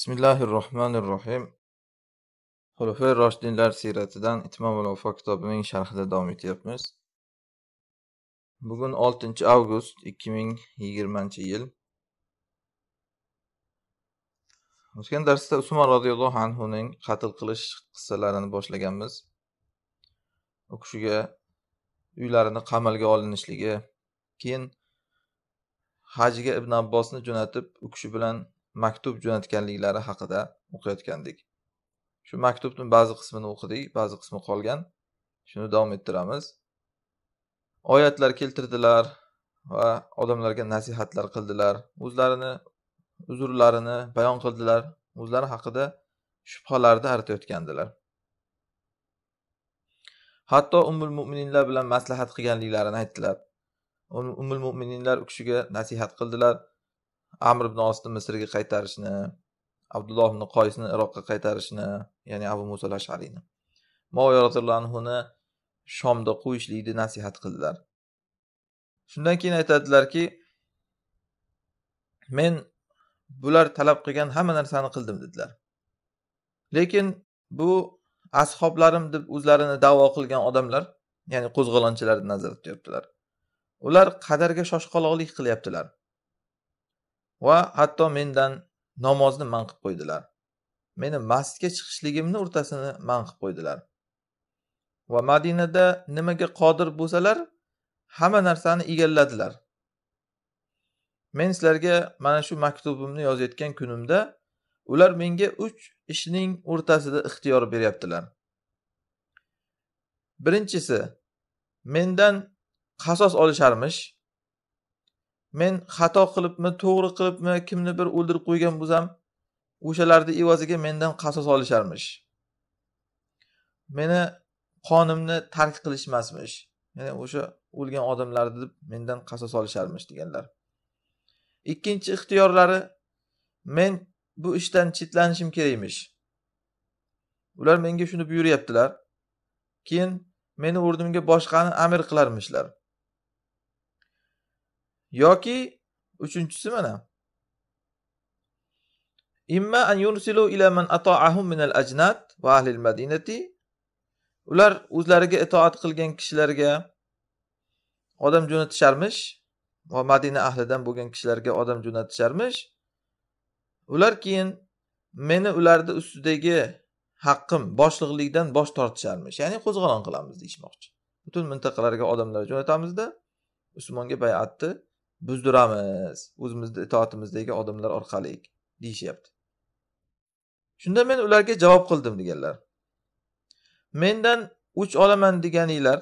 Bismillahirrohmanirrohim. Xulofay Roshidinlar siratidan Itmom ul Vafo kitobining sharhida davom etyapmiz. Bugun 6-avgust 2020-yil. O'tgan darsda Usmon roziyallohu anhu ning qatl qilish qissalarini boshlaganmiz. U kishiga uylarini qamalga olinishligi, keyin hajga Ibn Abbosni jo'natib, u kishi bilan maktub jo'natganliklari haqida o'qiyotgandik shu maktubni ba'zi qismini o'qidik ba'zi qismi qolgan shuni davom ettiramiz oyatlar keltirdilar va odamlarga nasihatlar qildilar o'zlarini uzrlarini bayon qildilar o'zlari haqida shubhalarni aritayotgandilar hatto umul mo'mininlar bilan maslahat qilganliklarini aytdilar umul mo'mininlar u kishiga nasihat qildilar amr ibn osni misrga qaytarishni abdulloh ibn qoysni iroqqa qaytarishni ya'ni abu muso ashariyni moviya roziyallohu anhuni shomda qo'yishlikni nasihat qildilar shundan keyin aytadilarki men bular talab qilgan hamma narsani qildim dedilar lekin bu ashoblarim deb o'zlarini davo qilgan odamlar ya'ni qo'zg'olonchilarni nazarda tutyaptilar ular qadarga shoshqaloqlik qilyaptilar va hatto mendan namozni man qilib qo'ydilar meni masjidga chiqishligimni o'rtasini man qilib qo'ydilar va madinada nimaga qodir bo'lsalar hamma narsani egalladilar men sizlarga mana shu maktubimni yozayotgan kunimda ular menga uch ishning o'rtasida ixtiyor beryaptilar birinchisi mendan qasos olisharmish men xato qilibmi to'g'ri qilibmi kimni bir o'ldirib qo'ygan bo'lsam o'shalarni evaziga mendan qasos olisharmish meni qonimni tark qilishmasmish ya'ni o'sha o'lgan odamlarni deb mendan qasos olisharmish deganlar ikkinchi ixtiyorlari men bu ishdan chetlanishim kerakmish ular menga shuni buyuryaptilar keyin meni o'rnimga boshqani amir qilarmishlar yoki uchinchisi mana imma an yursilu ila man ata'ahum min al ajnat va ahli al madinati ular o'zlariga itoat qilgan kishilarga odam jo'natisharmish va madina ahlidan bo'lgan kishilarga odam jo'natisharmish ular keyin meni ularni ustidagi haqqim boshliqlikdan bosh tortisharmish ya'ni qo'zg'olon qilamiz deyishmoqchi butun mintaqalarga odamlar jo'natamizda usmonga bay'atni buzdiramiz o'zimizni itoatimizdagi odamlar orqali deyishyapti shunda men ularga javob qildim deganlar mendan o'ch olaman deganinglar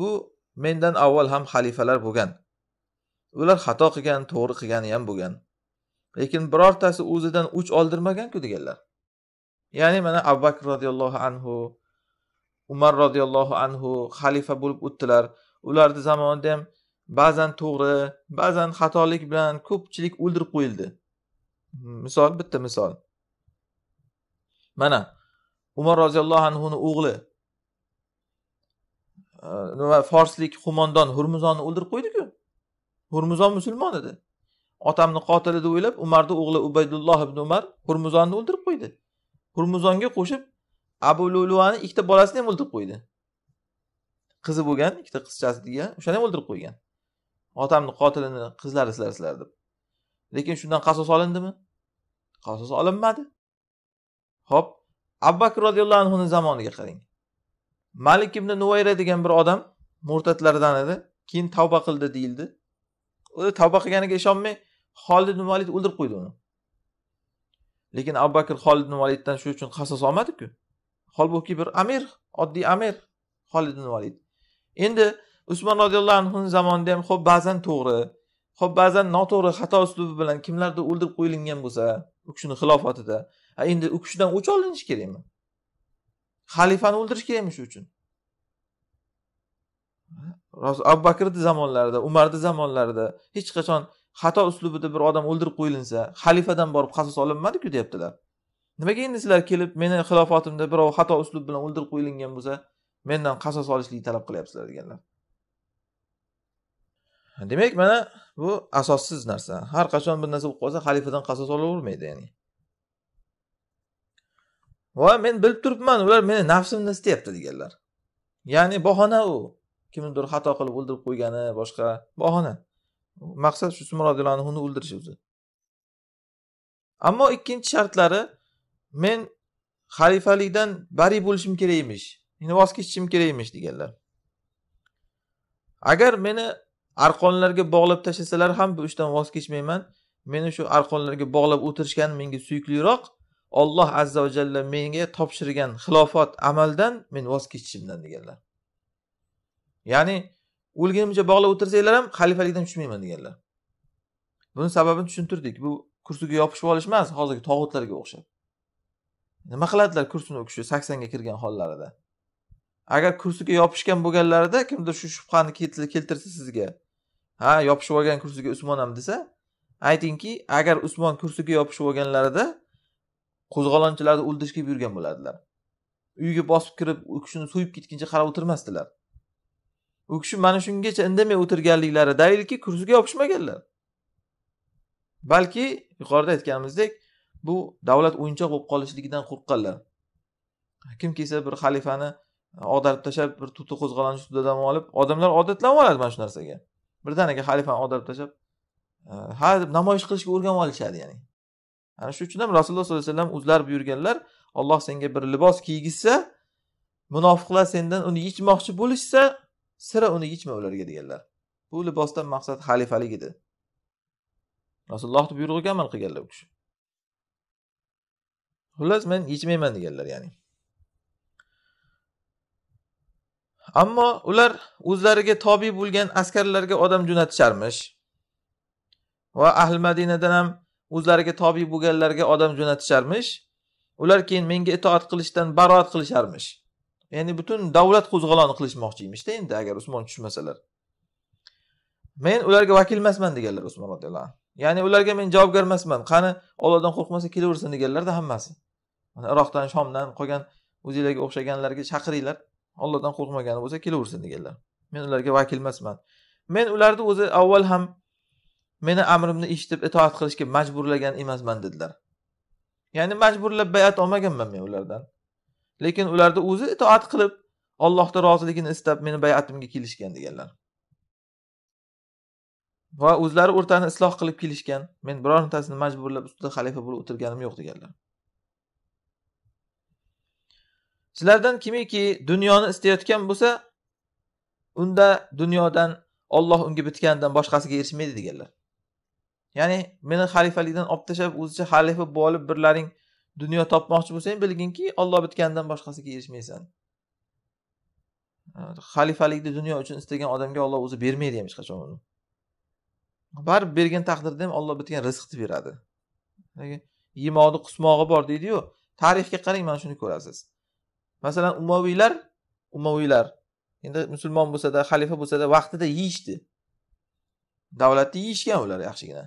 bu mendan avval ham xalifalar bo'lgan ular xato qilgan to'g'ri qilgani ham bo'lgan lekin birortasi o'zidan o'ch oldirmaganku deganlar ya'ni mana abu bakr roziyallohu anhu umar roziyallohu anhu xalifa bo'lib o'tdilar ularni zamonida ham ba'zan to'g'ri ba'zan xatolik bilan ko'pchilik o'ldirib qo'yildi misol bitta misol mana umar roziyallohu anhuni o'g'li nima forslik qo'mondon hurmuzonni o'ldirib qo'ydiku hurmuzon musulmon edi otamni qotili deb o'ylab umarni o'g'li ubaydulloh ibn umar hurmuzonni o'ldirib qo'ydi hurmuzonga qo'shib abu luluani ikkita bolasini ham o'ldirib qo'ydi qizi bo'lgan ikkita qizchasi degan o'shani ham o'ldirib qo'ygan otamni qotilini qizlari sizlar sizlar deb lekin shundan qasos olindimi qasos olinmadi ho'p abu bakr roziyallohu anhuni zamoniga qarang malik ibn nuvayra degan bir odam murtadlardan edi keyin tavba qildi deyildi u tavba qilganiga ishonmay xolid ibn valid o'ldirib qo'ydi uni lekin abu bakr xolid ibn validdan shu uchun qasos olmadiku holbuki bir amir oddiy amir xolid ibn valid endi usmon roziyallohu anhuni zamonida ham ho'p ba'zan to'g'ri ho'p ba'zan noto'g'ri xato uslubi bilan kimlardir o'ldirib qo'yilingan bo'lsa u kishini xilofatida a endi u kishidan o'ch olinishi kerakmi xalifani o'ldirish kerakmi shu uchun abu bakrni zamonlarida umarni zamonlarida hech qachon xato uslubida bir odam o'ldirib qo'yilinsa xalifadan borib qasos olinmadiku deyaptilar nimaga endi sizlar kelib meni xilofatimda birov xato uslub bilan o'ldirib qo'yilgan bo'lsa mendan qasos olishlikni talab qilyapsizlar deganlar demak mana bu asossiz narsa har qachon bir narsa bo'lib qolsa xalifadan qasos olavermaydi ya'ni va men bilib turibman ular meni nafsimni istayapti deganlar ya'ni bahona u kimnidir xato qilib o'ldirib qo'ygani boshqa bahona maqsad shu usmon roziyallohu anhuni o'ldirish o'zi ammo ikkinchi shartlari men xalifalikdan bari bo'lishim kerak emish meni voz kechishim kerak emish deganlar agar meni arqonlarga bog'lab tashlasalar ham bu ishdan voz kechmayman meni shu arqonlarga bog'lab o'tirishgan menga suyukliroq olloh azza va jalla menga topshirgan xilofat amaldan men voz kechishimdan deganlar ya'ni o'lgunimcha bog'lab o'tirsanglar ham xalifalikdan tushmayman deganlar buni sababini tushuntirdik bu kursiga yopishib olish emas hozirgi tog'utlarga o'xshab nima qiladilar kursini u kishi saksonga kirgan hollarida agar kursiga yopishgan bo'lganlarida kimdir shu shubhani keltirsa sizga ha yopishib olgan kursiga usmon ham desa aytingki agar usmon kursiga yopishib olganlarida qo'zg'olonchilarni o'ldirishga buyurgan bo'ladilar uyga bosib kirib u kishini so'yib ketguncha qarab o'tirmasdilar u kishi mana shungacha indamay o'tirganliklari dalilki kursiga yopishmaganlar balki yuqorida aytganimizdek bu davlat o'yinchoq bo'lib qolishligidan qo'rqqanlar kim kelsa bir xalifani og'darib e, tashlab bir tuti qo'zg'olonchi ustidan dam olib odamlar odatlanib oladi mana shu narsaga birdaniga xalifani ag'darib tashlab e, ha deb namoyish qilishga o'rganib olishadi ya'ni ana shu uchun ham rasululloh sollallohu alayhi vasallam o'zlari buyurganlar olloh senga bir libos kiygizsa munofiqlar sendan uni yechmoqchi bo'lishsa sira uni yechma ularga deganlar bu libosdan maqsad xalifalik edi rasulullohni buyrug'iga amal qilganlar u kishi xullas men yechmayman deganlar ya'ni ammo ular o'zlariga tobi bo'lgan askarlarga odam jo'natisharmish va ahli madinadan ham o'zlariga tobi bo'lganlarga odam jo'natisharmish ular keyin menga itoat qilishdan baroat qilisharmish ya'ni butun davlat qo'zg'oloni qilishmoqchi emishda endi agar usmon tushmasalar men ularga vakil emasman deganlar usmon roziyallohu anhu ya'ni ularga men javobgar emasman qani ollohdan qo'rqmasa kelaversin deganlarda hammasi iroqdan shomdan qolgan o'zinglarga o'xshaganlarga chaqiringlar ollohdan qo'rqmagani bo'lsa kelaversin deganlar men ularga vakil emasman men ularni o'zi avval ham meni amrimni eshitib itoat qilishga majburlagan emasman dedilar ya'ni majburlab bayat olmaganman men ulardan lekin ularni o'zi itoat qilib ollohni roziligini istab meni bayatimga kelishgan deganlar va o'zlari o'rtani isloh qilib kelishgan men birontasini majburlab ustida xalifa bo'lib o'tirganim yo'q deganlar sizlardan kimiki dunyoni istayotgan bo'lsa unda dunyodan olloh unga bitganidan boshqasiga erishmaydi deganlar ya'ni meni xalifalikdan olib tashlab o'zicha xalifa bo'lib birlaring dunyo topmoqchi bo'lsang bilginki olloh bitganidan boshqasiga erishmaysan xalifalikni dunyo uchun istagan odamga olloh o'zi bermaydi ham hech qachon uni baribir bergan taqdirda ham olloh bitgan rizqni beradi yemoqni qusmog'i bor deydiyu tarixga qarang mana shuni ko'rasiz masalan umaviylar umaviylar endi musulmon bo'lsada xalifa bo'lsada vaqtida yeyishdi davlatni yeyishgan ular yaxshigina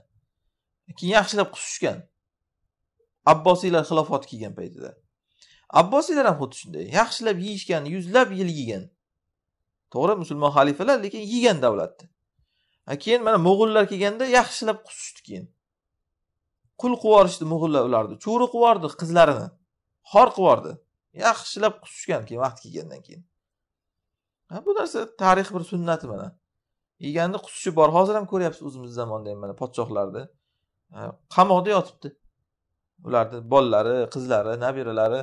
keyin yaxshilab qusishgan abbosiylar xilofot kelgan paytida abbosiylar ham xuddi shunday yaxshilab yeyishgan yuzlab yil yegan to'g'ri musulmon xalifalar lekin yegan davlatni keyin mana mo'g'ullar kelganda yaxshilab qusishdi keyin qul qilib yuborishdi mo'g'ullar ularni cho'ri qilib yubordi qizlarini xor qilib yubordi yaxshilab qusishgan keyin vaqt kelgandan keyin ha bu narsa tarix bir sunnati mana yeganni qusishi bor hozir ham ko'ryapsiz o'zimizni zamonda ham mana podshohlarni qamoqda yotibdi ularni bolalari qizlari nabiralari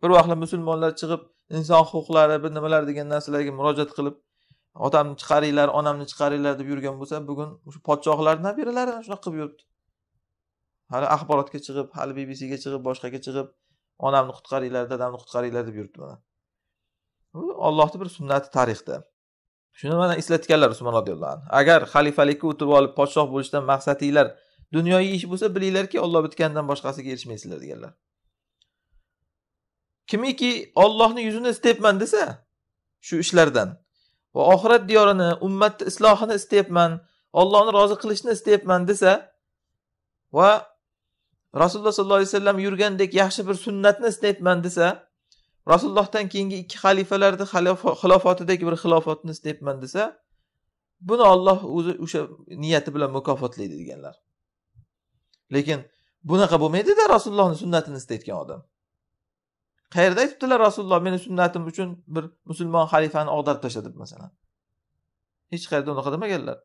bir vaqtlar musulmonlar chiqib inson huquqlari bir nimalar degan narsalarga murojaat qilib otamni chiqaringlar onamni chiqaringlar deb yurgan bo'lsa bugun shu podshohlarni nabiralari shunaqa qilib yuribdi hali axborotga chiqib hali bbcga chiqib boshqaga chiqib onamni qutqaringlar dadamni qutqaringlar deb yuribdi mana bu ollohni bir sunnati tarixda shuni mana eslatganlar usmon roziyallohu anhu agar xalifalikka o'tib olib podshoh bo'lishdan maqsadinglar dunyoviy ish bo'lsa bilinglarki olloh bitgandan boshqasiga erishmaysizlar deganlar kimiki ollohni yuzini istayapman desa shu ishlardan va oxirat diyorini ummatni islohini istayapman ollohni rozi qilishni istayapman desa va rasululloh sollallohu alayhi vasallam yurgandek yaxshi bir sunnatni istayapman desa rasulullohdan keyingi ikki xalifalarni xilofotidagi bir xilofotni istayapman desa buni olloh o'zi o'sha niyati bilan mukofotlaydi deganlar lekin bunaqa bo'lmaydida rasulullohni sunnatini istayotgan odam qayerda aytibdilar rasululloh meni sunnatim uchun bir musulmon xalifani tashla deb masalan hech qayerda unaqa demaganlar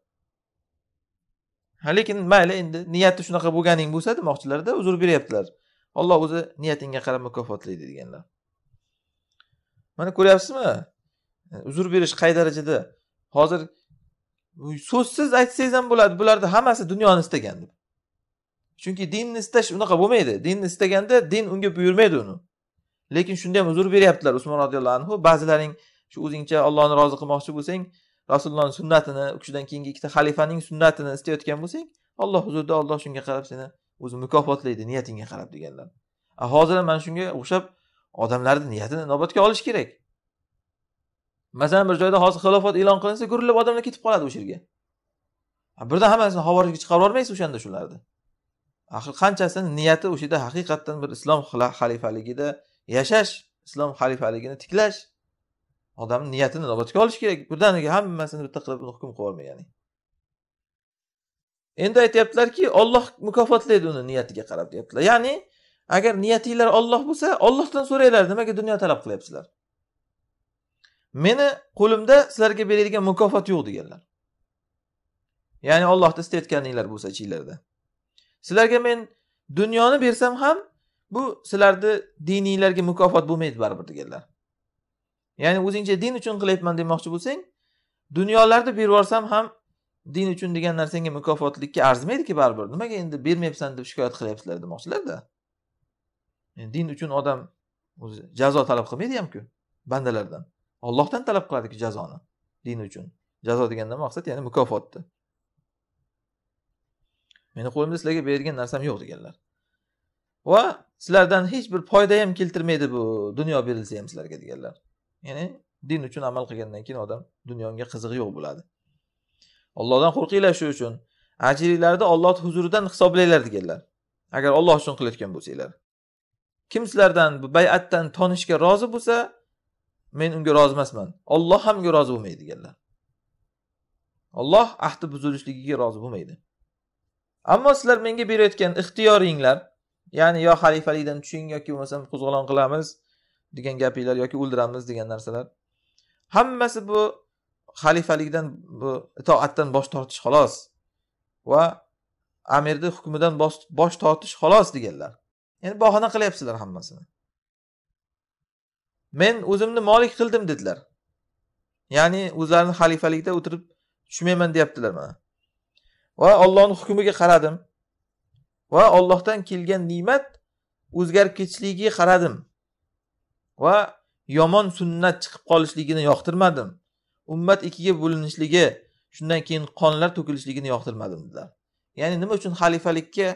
lekin mayli endi niyati shunaqa bo'lganing bo'lsa demoqchilarda uzr beryaptilar olloh o'zi niyatingga qarab mukofotlaydi deganlar mana ko'ryapsizmi uzr berish qay darajada hozir so'zsiz aytsangiz ham bo'ladi bularni hammasi dunyoni istagan deb chunki dinni istash unaqa bo'lmaydi dinni istaganda din unga buyurmaydi uni lekin shunda ham uzr beryaptilar usmon roziyallohu anhu ba'zilaring shu o'zingcha ollohni rozi qilmoqchi bo'lsang rasulullohni sunnatini u kishidan keyingi ikkita xalifaning sunnatini istayotgan bo'lsang olloh huzurida olloh shunga qarab seni o'zi mukofotlaydi niyatingga qarab deganlar hozir ham mana shunga o'xshab odamlarni niyatini inobatga olish kerak masalan bir joyda hozir xilofat e'lon qilinsa gurillab odamlar ketib qoladi o'sha yerga birdan hammasini havorijga chiqarib yubormaysiz o'shanda shularni axir qanchasini niyati o'sha yerda haqiqatdan bir islom xalifaligida yashash islom xalifaligini tiklash odamni niyatini inobatga olish kerak birdaniga hammasini bitta qilib hukm qilib olma ya'ni endi aytyaptilarki olloh mukofotlaydi uni niyatiga qarab deyaptilar ya'ni agar niyatinglar olloh bo'lsa ollohdan so'ranglar nimaga dunyo talab qilyapsizlar meni qo'limda sizlarga beradigan mukofot yo'q deganlar ya'ni ollohni istayotganinglar bo'lsa ichinglarda sizlarga men dunyoni bersam ham bu sizlarni dininglarga mukofot bo'lmaydi baribir deganlar ya'ni o'zingcha din uchun qilyapman demoqchi bo'lsang dunyolarni berib yuborsam ham din uchun degan narsangga mukofotlikka arzimaydiki baribir nimaga endi bermayapsan deb shikoyat qilyapsizlar demoqchilarda yani din uchun odam o'zi jazo talab qilmaydi hamku bandalardan ollohdan talab qiladiku jazoni din uchun jazo degandan maqsad ya'ni mukofotni meni qo'limda sizlarga beradigan narsam yo'q deganlar va sizlardan hech bir foyda ham keltirmaydi bu dunyo berilsa ham sizlarga deganlar ya'ni din uchun amal qilgandan keyin odam dunyoga unga qizig'i yo'q bo'ladi ollohdan qo'rqinglar shu uchun ajringlarni olloh huzuridan hisoblanglar deganlar agar olloh uchun qilayotgan bo'lsanglar kim sizlardan bu bay'atdan tonishga rozi bo'lsa men unga rozi emasman olloh ham unga rozi bo'lmaydi deganlar olloh ahdi buzilishligiga rozi bo'lmaydi ammo sizlar menga berayotgan ixtiyoringlar ya'ni yo xalifalikdan tushing yoki bo'lmasam qo'zg'olon qilamiz degan gapinglar yoki o'ldiramiz degan narsalar hammasi bu xalifalikdan bu itoatdan bosh tortish xolos va amirni hukmidan bosh tortish xolos deganlar endi bahona qilyapsizlar hammasini men o'zimni molik qildim dedilar ya'ni o'zlarini xalifalikda o'tirib tushmayman deyaptilar mana va ollohni hukmiga qaradim va ollohdan kelgan ne'mat o'zgarib ketishligiga qaradim va yomon sunnat chiqib qolishligini yoqtirmadim ummat ikkiga bo'linishligi shundan keyin qonlar to'kilishligini yoqtirmadim dedilar ya'ni nima uchun xalifalikka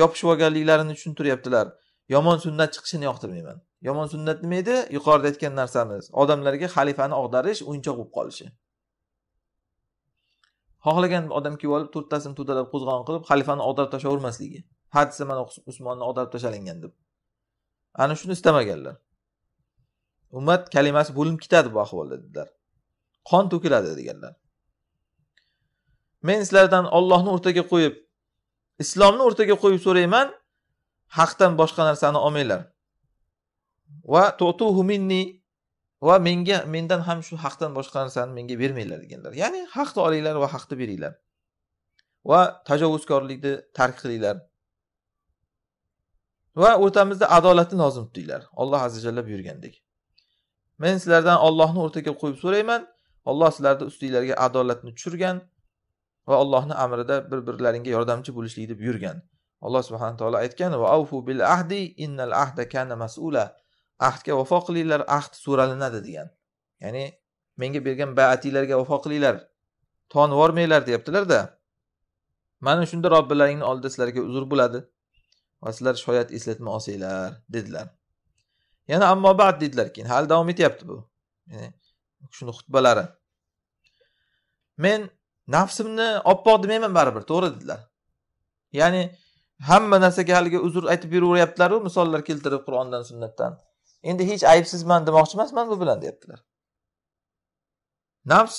yopishib olganliklarini tushuntiryaptilar yomon sunnat chiqishini yoqtirmayman yomon sunnat nima edi yuqorida aytgan narsamiz odamlarga xalifani og'darish o'yinchoq bo'lib qolishi xohlagan odam kelib olib to'rttasini to'dalab qo'zg'on qilib xalifani og'darib tashlavermasligi hadisa mana usmonni og'darib tashlalingan deb ana shuni istamaganlar ummat kalimasi bo'linib ketadi bu ahvolda dedilar qon to'kiladi deganlar men sizlardan ollohni o'rtaga qo'yib islomni o'rtaga qo'yib so'rayman haqdan boshqa narsani olmanglar va to'tuhu minni va menga mendan ham shu haqdan boshqa narsani menga bermanglar deganlar ya'ni haqni olinglar va haqni beringlar va tajovuzkorlikni tark qilinglar va o'rtamizda adolatni lozim tutinglar alloh azza jalla buyurgandek men sizlardan ollohni o'rtaga qo'yib so'rayman olloh sizlarni ustinglarga adolatni tushirgan va allohni amrida bir birlaringga yordamchi bo'lishlikni buyurgan alloh subhana taolo aytgan va avfu bil ahdi innal ahda kana mas'ula ahdga vafo qilinglar ahd so'ralinadi degan ya'ni menga bergan baatinglarga vafo qilinglar tonivormanglar deyaptilarda mana shunda robbilaringni oldida sizlarga uzr bo'ladi va sizlar shoyat eslatma olsanglar dedilar yana ammo bad dedilar keyin hali davom etyapti bu ya'ni shuni xutbalari men nafsimni oppoq demayman baribir to'g'ri dedilar ya'ni hamma narsaga haligi uzr aytib yuraveryaptilaru misollar keltirib qur'ondan sunnatdan endi hech aybsizman demoqchi emasman bu bilan deyaptilar nafs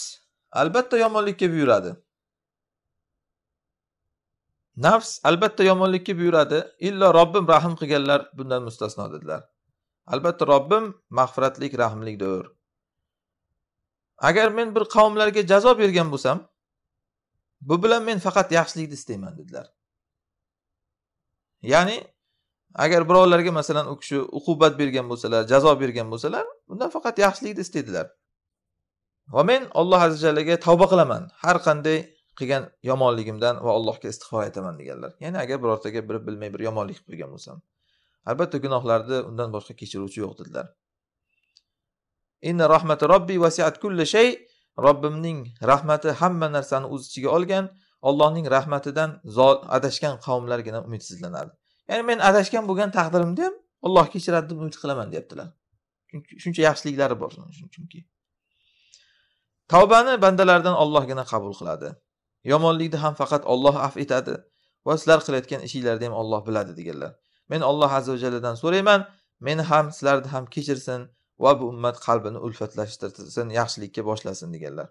albatta yomonlikka buyuradi nafs albatta yomonlikka buyuradi illo robbim rahm qilganlar bundan mustasno dedilar albatta robbim mag'firatlik rahmlikdir agar men bir qavmlarga jazo bergan bo'lsam bu bilan men faqat yaxshilikni istayman dedilar ya'ni agar birovlarga masalan u kishi uqubat bergan bo'lsalar jazo bergan bo'lsalar undan faqat yaxshilikni istaydilar va men olloh azza tavba qilaman har qanday qilgan yomonligimdan va allohga istig'for aytaman deganlar ya'ni agar birortaga bir bilmay bir yomonlik qilgan bo'lsam albatta gunohlarni undan boshqa kechiruvchi yo'q dedilar inna rahmati robbi vasiat kulli shay robbimning rahmati hamma narsani o'z ichiga olgan ollohning rahmatidan adashgan qavmlargina umidsizlanadi ya'ni men adashgan bo'lgan taqdirimda ham olloh kechiradi deb umid qilaman deyaptilar chunki shuncha yaxshiliklari bor chunki tavbani bandalardan ollohgina qabul qiladi yomonlikni ham faqat olloh af etadi va sizlar qilayotgan ishinglarni ham olloh biladi deganlar men alloh azza vajalladan so'rayman meni ham sizlarni ham kechirsin va bu ummat qalbini ulfatlashtirsin yaxshilikka boshlasin deganlar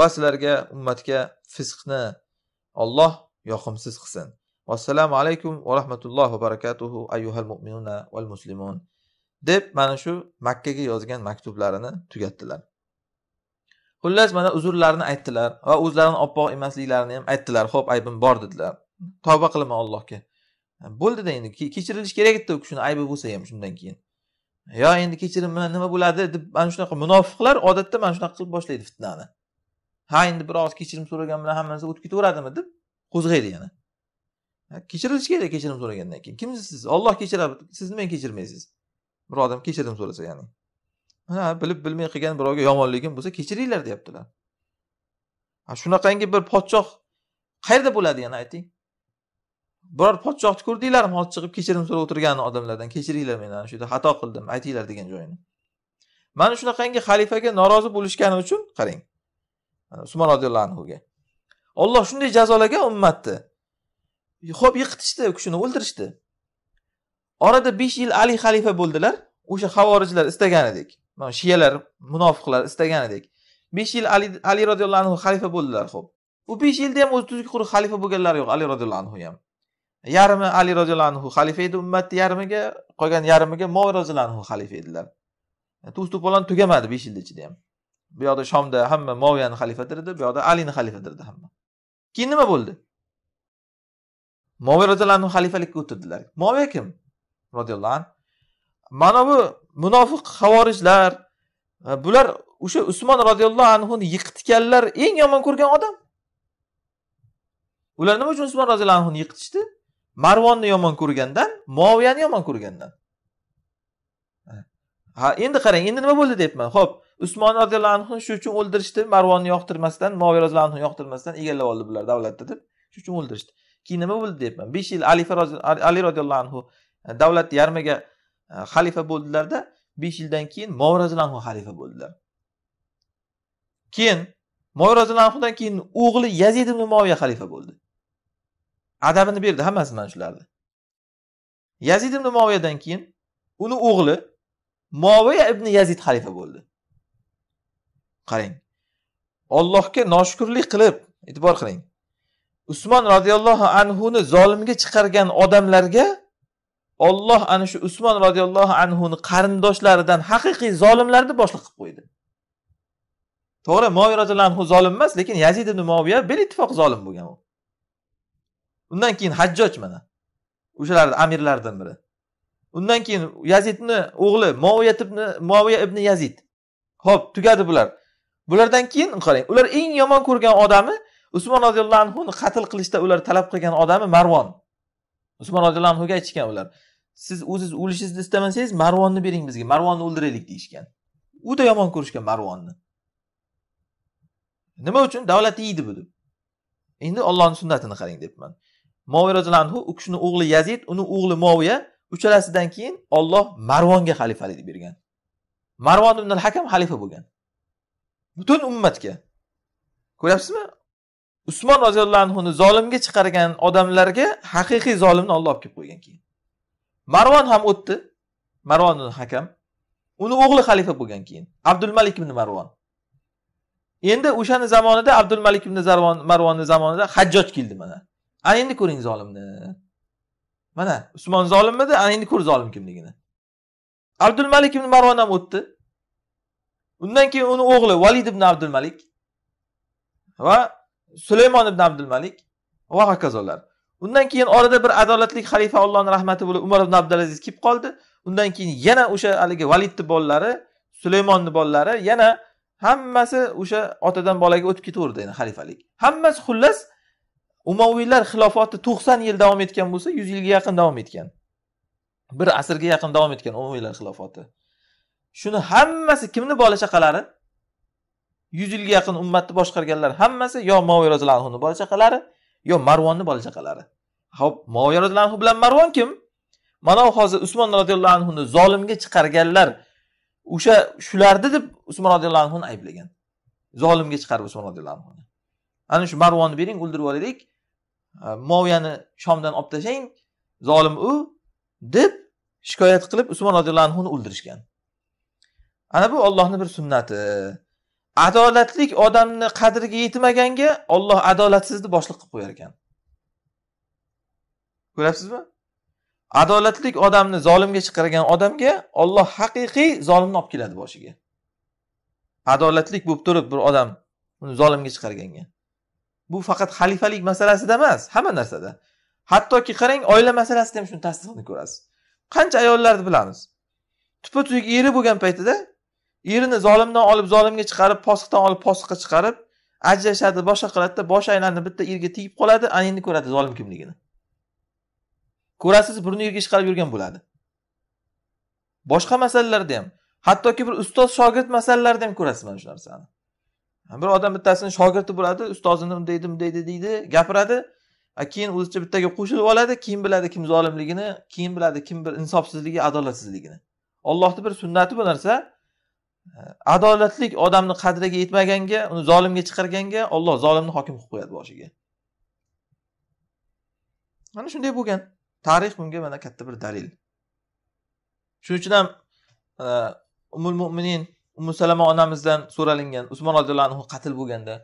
va sizlarga ummatga fisqni olloh yoqimsiz qilsin vassalomu alaykum va rahmatullohi va barakatuhu ayyuhal mu'minuna val muslimun deb mana shu makkaga yozgan maktublarini tugatdilar xullas mana uzrlarini aytdilar va o'zlarini oppoq emasliklarini ham aytdilar ho'p aybim bor dedilar tavba qilaman allohga bo'ldida endi kechirilishi kerak edi u kishini aybi bo'lsa ham shundan keyin yo endi kechirim bilan nima bo'ladi deb mana shunaqa munofiqlar odatda mana shunaqa qilib boshlaydi fitnani ha endi bir og'iz kechirim so'ragan bilan hamma narsa o'tib ketaveradimi deb qo'zg'aydi yana kechirilishi kerak kechirim so'ragandan keyin kimsiz siz olloh kechiradi siz nimaga kechirmaysiz bir odam kechirim so'rasa ya'ni ha bilib bilmay qilgan birovga yomonligim bo'lsa kechiringlar deyaptilar shunaqangi bir podshoh qayerda bo'ladi yana ayting biror podshohni ko'rdinglarmi hozir chiqib kechirim so'rab o'tirgan odamlardan kechiringlar meni ana shu yerda xato qildim aytinglar degan joyini mana shunaqangi xalifaga norozi bo'lishgani uchun qarang usmon roziyallohu anhuga olloh shunday jazolagan ummatni ho'p yiqitishdi u kishini o'ldirishdi orada besh yil ali xalifa bo'ldilar o'sha havorijlar istaganidek mana shiyalar munofiqlar istaganidek besh yil ali ali roziyallohu anhu xalifa bo'ldilar ho'p u besh yilda ham o'zi tuzuk quruq xalifa bo'lganlari yo'q ali roziyallohu anhu ham yarmi ali roziyallohu anhu xalifa edi ummatni yarmiga qolgan yarmiga moviy roziyallohu anhu xalifa edilar tuz e, to'polon tugamadi besh yilni ichida ham bu yoqda shomda hamma moviyani xalifadir edi bu yoqda alini xalifadir edi hamma keyin nima bo'ldi moviy roziyallohu anhu xalifalikka o'tirdilar moviy kim roziyallohu anhu mana bu munofiq havorijlar e, bular o'sha usmon roziyallohu anhuni yiqitganlar eng yomon ko'rgan odam ular nima uchun usmon roziyallohu anhuni yiqitishdi marvonni yomon ko'rgandan moviyani yomon ko'rgandan ha endi qarang endi nima bo'ldi deyapman ho'p usmon roziyallohu anhu shu uchun o'ldirishdi marvonni yoqtirmasdan moviy roziyallohu anhu yoqtirmasdan egallab oldi bular davlatni deb shu uchun o'ldirishdi keyin nima bo'ldi deyapman besh yil alifa ali roziyallohu anhu e, davlatni yarmiga e, xalifa bo'ldilarda besh yildan keyin moviy roziyallohu anhu xalifa bo'ldilar keyin moviy roziyallohu anhudan keyin o'g'li yazid ibn moviya xalifa bo'ldi adabini berdi hammasi mana shularni yazid ibn moviyadan keyin uni o'g'li moviya ibn yazid xalifa bo'ldi qarang ollohga noshukurlik qilib e'tibor qiling usmon roziyallohu anhuni zolimga chiqargan odamlarga olloh ana shu usmon roziyallohu anhuni qarindoshlaridan haqiqiy zolimlarni boshliq qilib qo'ydi to'g'ri moviy roziyallohu anhu zolim emas lekin yazid ibn moviya bel ittifoq zolim bo'lgan u undan keyin hajjoj mana o'shalarni amirlaridan biri undan keyin yazidni o'g'li moviya ibni moviya ibn yazid ho'p tugadi bular bulardan keyin qarang ular eng yomon ko'rgan odami usmon roziyallohu anhuni qatl qilishda ular talab qilgan odami marvon usmon roziyallohu anhuga aytishgan ular siz o'ziz o'lishingizni istamasangiz marvonni bering bizga marvonni o'ldiraylik deyishgan u da yomon ko'rishgan marvonni nima uchun davlat yeydi bu deb endi ollohni sunnatini qarang debman moviy roziyallohu anhu u kishini o'g'li yazid uni o'g'li moviya uchalasidan keyin olloh marvonga xalifalik bergan marvon ibn al hakam xalifa bo'lgan butun ummatga ko'ryapsizmi usmon roziyallohu anhuni zolimga chiqargan odamlarga haqiqiy zolimni olloh olib kelib qo'ygan keyin marvon ham o'tdi marvon ibn hakam uni o'g'li xalifa bo'lgan keyin abdul malik ibn marvon endi o'shani zamonida abdul malik ibn marvonni zamonida hajjoj keldi mana ana endi ko'ring zolimni mana usmon zolimmidi ana endi ko'r zolim kimligini abdul malik ibn marvon ham o'tdi undan keyin uni o'g'li valid ibn abdul malik va sulaymon ibn abdul malik va hokazolar undan keyin orada bir adolatli xalifa allohni rahmati bo'lib umar ibn abdulaziz kelib qoldi undan keyin yana o'sha haligi validni bolalari sulaymonni bolalari yana hammasi o'sha otadan bolaga o'tib ketaverdi endi xalifalik hammasi xullas umaviylar xilofati to'qson yil davom etgan bo'lsa yuz yilga yaqin davom etgan bir asrga yaqin davom etgan umaviylar xilofati shuni hammasi kimni bola chaqalari yuz yilga yaqin ummatni boshqarganlar hammasi yo moviy roziyallohu anhuni bola chaqalari yo marvonni bola chaqalari ho'p moviy roziyallohu anhu bilan marvon kim mana hozir usmon roziyallohu anhuni zolimga chiqarganlar o'sha shularni deb usmon roziyallohu anhuni ayblagan zolimga chiqarib usmon roziyallohu anhuni ana shu marvonni bering o'ldirib yuboraylik Э, moviyani shomdan olib tashlang zolim u deb shikoyat qilib usmon roziyallohu anhuni o'ldirishgan ana bu ollohni bir sunnati adolatlik odamni qadriga yetmaganga olloh adolatsizni boshliq qilib qo'yar ekan ko'ryapsizmi adolatlik odamni zolimga chiqargan odamga olloh haqiqiy zolimni olib keladi boshiga adolatlik bo'lib turib bir odam uni zolimga chiqarganga bu faqat xalifalik masalasida emas hamma narsada hattoki qarang oila masalasida ham shuni tasdig'ini ko'rasiz qancha ayollarni bilamiz tupa tuzuk eri bo'lgan paytida erini zolimdan olib zolimga chiqarib posiqdan olib posiqqa chiqarib ajrashadi boshqa qiladida boshi aylanib bitta erga tegib qoladi ana endi ko'radi zolim kimligini ko'rasiz burni yerga chiqarib yurgan bo'ladi boshqa masalalarda ham hattoki bir ustoz shogird masalalarida ham ko'rasiz mana shu narsani bir odam bittasini shogirdi bo'ladi ustozini unday deydi bunday deydi gapiradi keyin o'zicha bittaga qo'shilib oladi keyin biladi kim zolimligini keyin biladi kim bir insofsizligi adolatsizligini ollohni bir sunnati bu narsa adolatlik odamni qadriga yetmaganga uni zolimga chiqarganga olloh zolimni hokim qilib qo'yadi boshiga mana shunday bo'lgan tarix bunga mana katta bir dalil shuning uchun ham umul mo'minin umu onamizdan so'ralingan usmon roziyallohu anhu qatl bo'lganda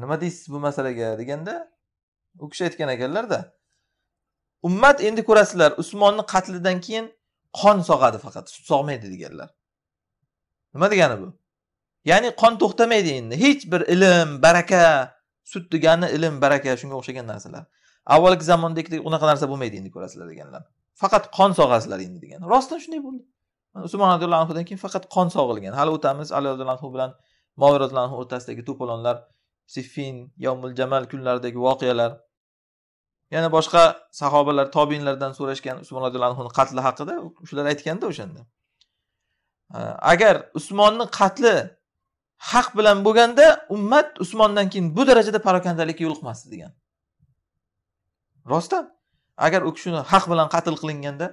nima deysiz bu masalaga deganda u kishi aytgan ekanlarda ummat endi ko'rasizlar usmonni qatlidan keyin qon sog'adi faqat sut sog'maydi deganlar nima degani bu ya'ni qon to'xtamaydi endi hech bir ilm baraka sut degani ilm baraka shunga o'xshagan narsalar avvalgi zamondagidek unaqa narsa bo'lmaydi endi ko'rasizlar deganlar faqat qon sog'asizlar endi degan rostdan shunday bo'ldi usmon roziyallohu anhudan keyin faqat qon sog'ilgan hali o'tamiz ali roziyallohu anhu bilan moviy roziyallohu anhu o'rtasidagi to'polonlar siffin yomul jamal kunlaridagi voqealar yana boshqa sahobalar tobinlardan so'rashgan usmon roziyallohu anhuni qatli haqida shular aytganda o'shanda agar usmonni qatli haq bilan bo'lganda ummat usmondan keyin bu darajada parokandalikka yo'liqmasdi degan rostdan agar u kishini haq bilan qatl qilinganda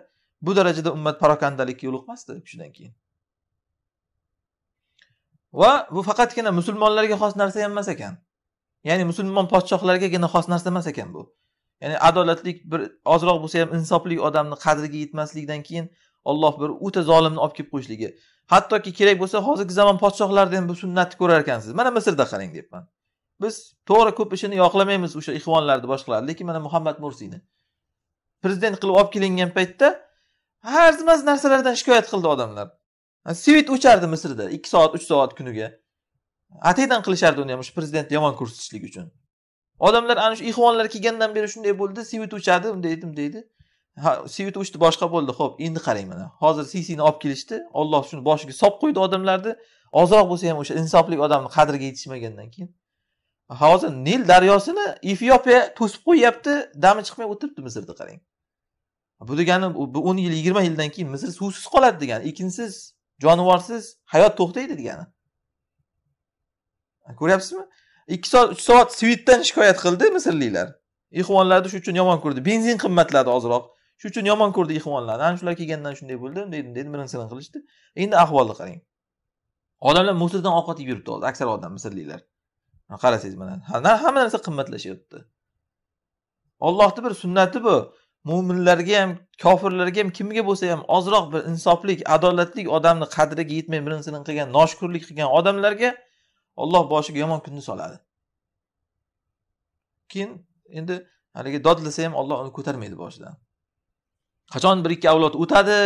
bu darajada ummat parokandalikka yo'liqmasdi shundan keyin va bu faqatgina musulmonlarga xos narsa ham emas ekan ya'ni musulmon podshohlargagina xos narsa emas ekan bu ya'ni adolatlik bir ozroq bo'lsa ham insofli odamni qadriga yetmaslikdan keyin olloh bir o'ta zolimni olib kelib qo'yishligi hattoki kerak bo'lsa hozirgi zamon podshohlarida ham bu sunnatni ko'rar ekansiz mana misrda qarang deyapman biz to'g'ri ko'p ishini yoqlamaymiz o'sha ixvonlarni boshqalarni lekin mana muhammad mursiyni prezident qilib olib kelingan paytda arzimas narsalardan shikoyat qildi odamlar svet o'chardi misrda ikki soat uch soat kuniga ataydan qilishardi uni ham o'sha prezidentni yomon ko'rsatishlik uchun odamlar ana shu ixvonlar kelgandan beri shunday bo'ldi svet o'chadi bunday edim deydi svet o'chdi boshqa bo'ldi ho'p endi qarang mana hozir sisini olib kelishdi olloh shuni boshiga solib qo'ydi odamlarni ozroq bo'lsa ham o'sha insofli odamni qadriga yetishmagandan keyin hozir nil daryosini efiopiya to'sib qo'yyapti dami chiqmay o'tiribdi misrda qarang bu degani bu o'n yil yigirma yildan keyin misr suvsiz qoladi degani ekinsiz jonivorsiz hayot to'xtaydi degani ko'ryapsizmi ikki soat uch soat svitdan shikoyat qildi misrliklar ixvonlarni shu uchun yomon ko'rdi benzin qimmatladi ozroq shu uchun yomon ko'rdi ixvonlarni ana shular kelgandan shunday bo'ldi bunday bunday birin sirin qilishdi endi ahvolni qarang odamlar musrdan ovqat yeb yuribdi hozir aksar odam misrliklar qarasangiz mana hamma narsa qimmatlashyapti ollohni bir sunnati bu mo'minlarga ham kofirlarga ham kimga bo'lsa ham ozroq bir insofli adolatli odamni qadriga yetmay birin qilgan noshukurlik qilgan odamlarga olloh boshiga yomon kunni soladi keyin endi haligi dodlasa ham olloh uni ko'tarmaydi boshidan qachon bir ikki avlod o'tadi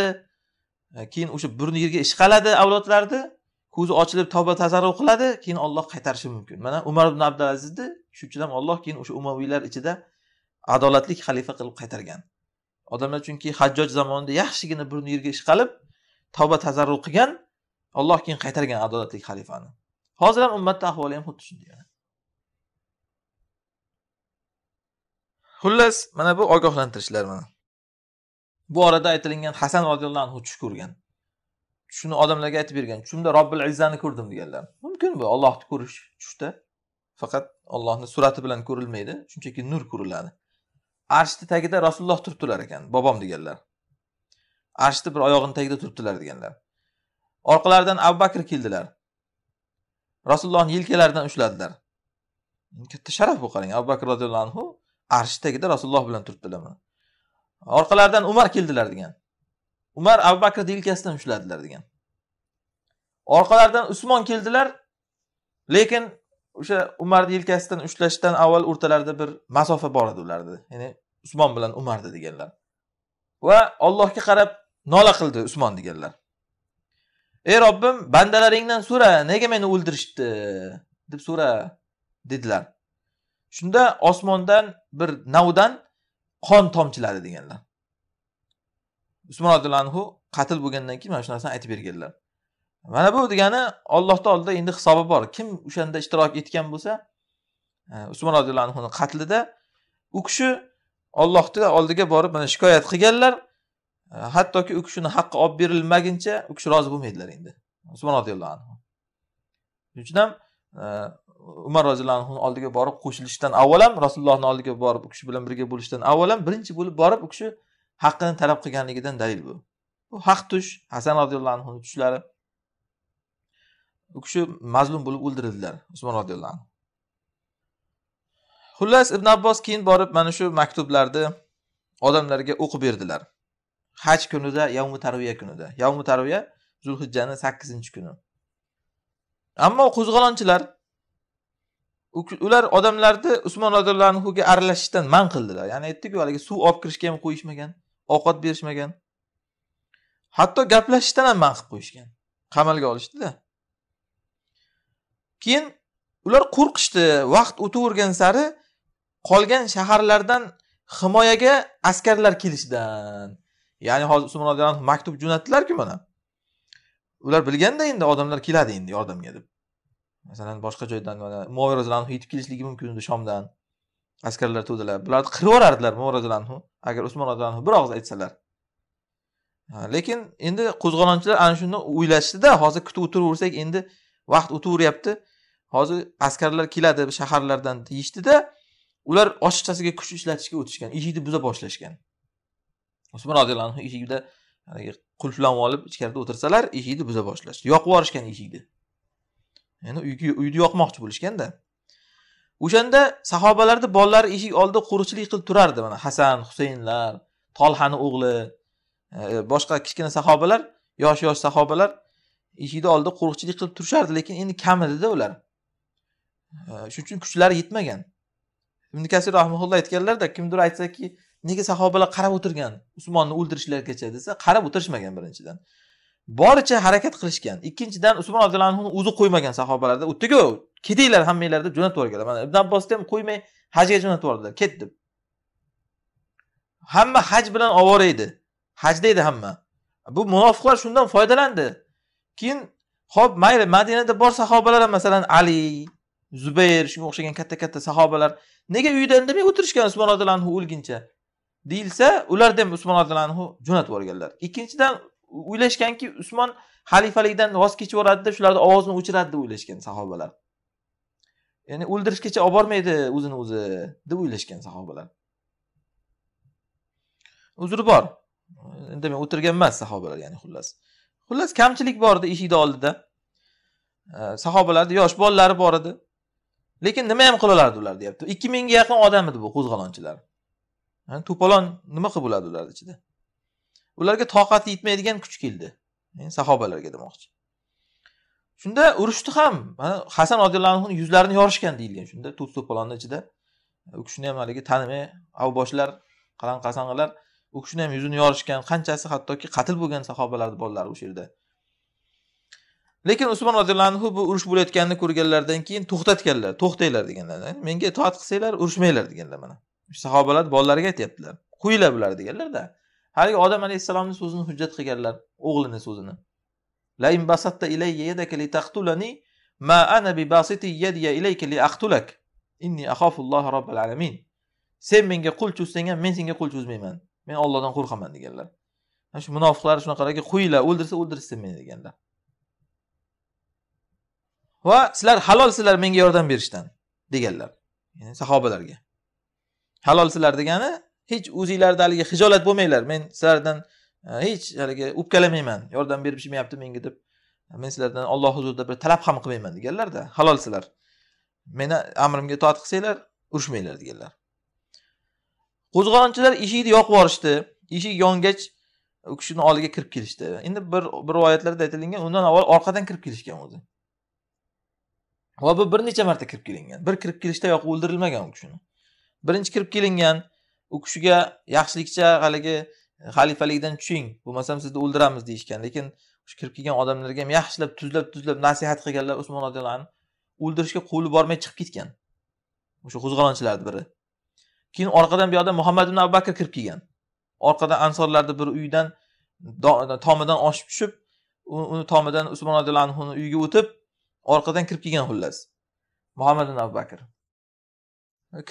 keyin o'sha burni yerga ishqaladi avlodlarni ko'zi ochilib tavba tazarruf qiladi keyin olloh qaytarishi mumkin mana umar ibn abdulazizni ham olloh keyin o'sha umaviylar ichida adolatlik xalifa qilib qaytargan odamlar chunki hajjoj zamonida yaxshigina burni yerga ishqalib tavba tazarru qilgan olloh keyin qaytargan adolatli xalifani hozir ham ummatni ahvoli ham xuddi shunday xullas mana bu ogohlantirishlar mana bu orada aytilingan hasan roziyallohu anhu tush ko'rgan shuni odamlarga aytib bergan tushimda robbil izzani ko'rdim deganlar mumkin bu ollohni ko'rish tushda faqat ollohni surati bilan ko'rilmaydi shunchaki nur ko'riladi arshni tagida rasululloh turibdilar ekan bobom deganlar arshni bir oyog'ini tagida turibdilar deganlar orqalaridan abu bakr keldilar rasulullohni yelkalaridan ushladilar katta sharaf bu qarang abu bakr roziyallohu anhu arshni tagida rasululloh bilan turibdilar orqalaridan umar keldilar degan umar abu bakrni yelkasidan ushladilar degan orqalaridan usmon keldilar lekin o'sha umarni yelkasidan ushlashdan avval o'rtalarida bir masofa bor edi ularda ya'ni usmon bilan umarni deganlar va allohga qarab nola qildi usmon deganlar ey robbim bandalaringdan so'ra nega meni o'ldirishdi deb so'ra dedilar shunda osmondan bir navdan qon tomchiladi deganlar usmon roziyallohu anhu qatl bo'lgandan keyin mana shu narsani aytib berganlar mana bu degani ollohni oldida endi hisobi bor kim o'shanda ishtirok etgan bo'lsa e, usmon roziyallohu anhuni qatlida u kishi ollohni oldiga borib mana shikoyat qilganlar e, hattoki u kishini haqqi olib berilmaguncha u kishi rozi bo'lmaydilar endi usmon roziyallohu anhu shuning uchun ham e, umar roziyallohu anhuni oldiga borib qo'shilishdan avval ham rasulullohni oldiga borib u kishi bilan birga bo'lishdan avval ham birinchi bo'lib borib u kishi haqqini talab qilganligidan dalil bu bu haq tush hasan roziyallohu anhuni tushlari u kishi mazlum bo'lib o'ldirildilar usmon roziyallohu anhu xullas ibn abbos keyin borib mana shu maktublarni odamlarga o'qib berdilar haj kunida yavmi tarviya kunida yavmi tarviya zulhijjani sakkizinchi kuni ammo qo'zg'olonchilar ular odamlarni usmon roziyallohu anhuga aralashishdan man qildilar ya'ni aytdiku haligi suv olib kirishga ham qo'yishmagan ovqat berishmagan hatto gaplashishdan ham man qilib qo'yishgan qamalga olishdida keyin ular qo'rqishdi vaqt o'tavergan sari qolgan shaharlardan himoyaga askarlar kelishidan ya'ni hozir usmon roziyallohu anhu maktub jo'natdilarku mana ular bilganda endi odamlar keladi endi yordamga deb masalan boshqa joydan mana muoviy roziyallohu anhu yetib kelishligi mumkin edi shomdan askarlar to'dalab bularni qirib yuborardilar muoviy roziyallohu anhu agar usmon roziyallohu anhu bir og'iz aytsalar lekin endi qo'zg'olonchilar ana shuni o'ylashdida hozir kutib o'tiraversak endi vaqt o'taveryapti hozir askarlar keladi shaharlardan deyishdida ular ochiqchasiga kuch ishlatishga o'tishgan eshikni buza boshlashgan usmon roziyallohu anhu eshikda qulflanib olib ichkarida o'tirsalar eshikni buza boshlashdi yoqib yuborishgan eshikni ya'ni uyni yoqmoqchi bo'lishganda o'shanda sahobalarni bolalari eshik oldida qo'riqchilik qilib turardi mana hasan husaynlar tolhani o'g'li e, boshqa kichkina sahobalar yosh yosh sahobalar eshikni oldida qo'riqchilik qilib turishardi lekin endi kam edida ular shuning uchun kuchlari yetmagan ibn kasir rahmaulloh aytganlarda kimdir aytsaki nega sahobalar qarab o'tirgan usmonni o'ldirishlargacha desa qarab o'tirishmagan birinchidan boricha harakat qilishgan ikkinchidan usmon roziyallohu anhuni o'zi qo'ymagan sahobalarda o'tdiku ketinglar hammanglar deb jo'natib yuborganlar mana ibn abbosni ham qo'ymay hajga jo'natib yubordilar ket deb hamma haj bilan ovora edi hajda edi hamma bu munofiqlar shundan foydalandi keyin ho'p mayli madinada bor sahobalar ham masalan ali zubayr shunga o'xshagan katta katta sahobalar nega uyida indamay o'tirishgan usmon roziyallohu anhu o'lguncha deyilsa ularni ham usmon roziyallohu anhu jo'natib yuborganlar ikkinchidan o'ylashganki usmon xalifalikdan voz kechib yuboradi deb shularni ovozini o'chiradi deb o'ylashgan sahobalar ya'ni o'ldirishgacha olib bormaydi o'zini o'zi deb o'ylashgan sahobalar uzri bor indamay o'tirgan emas sahobalar ya'ni xullas xullas kamchilik bor edi eshikni oldida sahobalarni yosh bolalari bor edi lekin nima ham qila olardi ular deyapti ikki mingga yaqin odam edi bu qo'zg'olonchilar to'polon nima qilib bo'ladi ularni ichida ularga toqati yetmaydigan kuch keldi yani, sahobalarga demoqchi shunda urushdi ham mana hasan roziyallohu anhuni yuzlarini yorishgan deyilgan shunda to'rt to'polonni ichida u kishini ham haligi tanimay avboshlar qalan qasang'ilar u kishini ham yuzini yorishgan qanchasi hattoki qatl bo'lgan sahobalarni bolalari o'sha yerda lekin usmon roziyallohu anhu bu urush bo'layotganini ko'rganlaridan keyin to'xtatganlar to'xtanglar deganlar menga itoat qilsanglar urushmanglar deganlar mana sahobalar bolalariga aytyaptilar qo'yinglar bular deganlarda haligi odam alayhissalomni so'zini hujjat qilganlar o'g'lini so'zini ilayya ma ana bi yadiya ilayka li inni alamin sen menga qo'l cho'zsang ham men senga qo'l cho'zmayman men ollohdan qo'rqaman deganlar shu munofiqlar shunaqalarga qo'yinglar o'ldirsa o'ldirsin meni deganlar va sizlar halolsizlar menga yordam berishdan deganlar ya'ni sahobalarga halolsizlar degani hech o'zinglarda haligi hijolat bo'lmanglar men sizlardan e, hech haligi o'pkalamayman yordam berib berishmayapti menga deb e, men sizlardan olloh huzurida bir talab ham qilmayman deganlarda halolsizlar meni amrimga itoat qilsanglar urushmanglar deganlar qo'zg'olonchilar eshikni yoqib yuborishdi eshik yongach u kishini oldiga kirib kelishdi endi bir rivoyatlarda aytilingan undan avval orqadan kirib kelishgan o'zi va bu bir necha marta kirib kelingan bir kirib kelishdayoq o'ldirilmagan u kishini birinchi kirib kelingan u kishiga yaxshilikcha haligi xalifalikdan tushing bo'lmasam sizni o'ldiramiz deyishgan lekin shu kirib kelgan odamlarga ham yaxshilab tuzlab tuzlab nasihat qilganlar usmon roziyallohu anhu o'ldirishga qo'li bormay chiqib ketgan o'sha qo'zg'olonchilarni biri keyin orqadan bu yoqdan muhammad ibn abu bakr kirib kelgan orqadan ansorlarni bir uydan tomidan oshib tushib uni tomidan usmon roziyallohu anhuni uyiga o'tib orqadan kirib kelgan xullas muhammad ibn abu bakr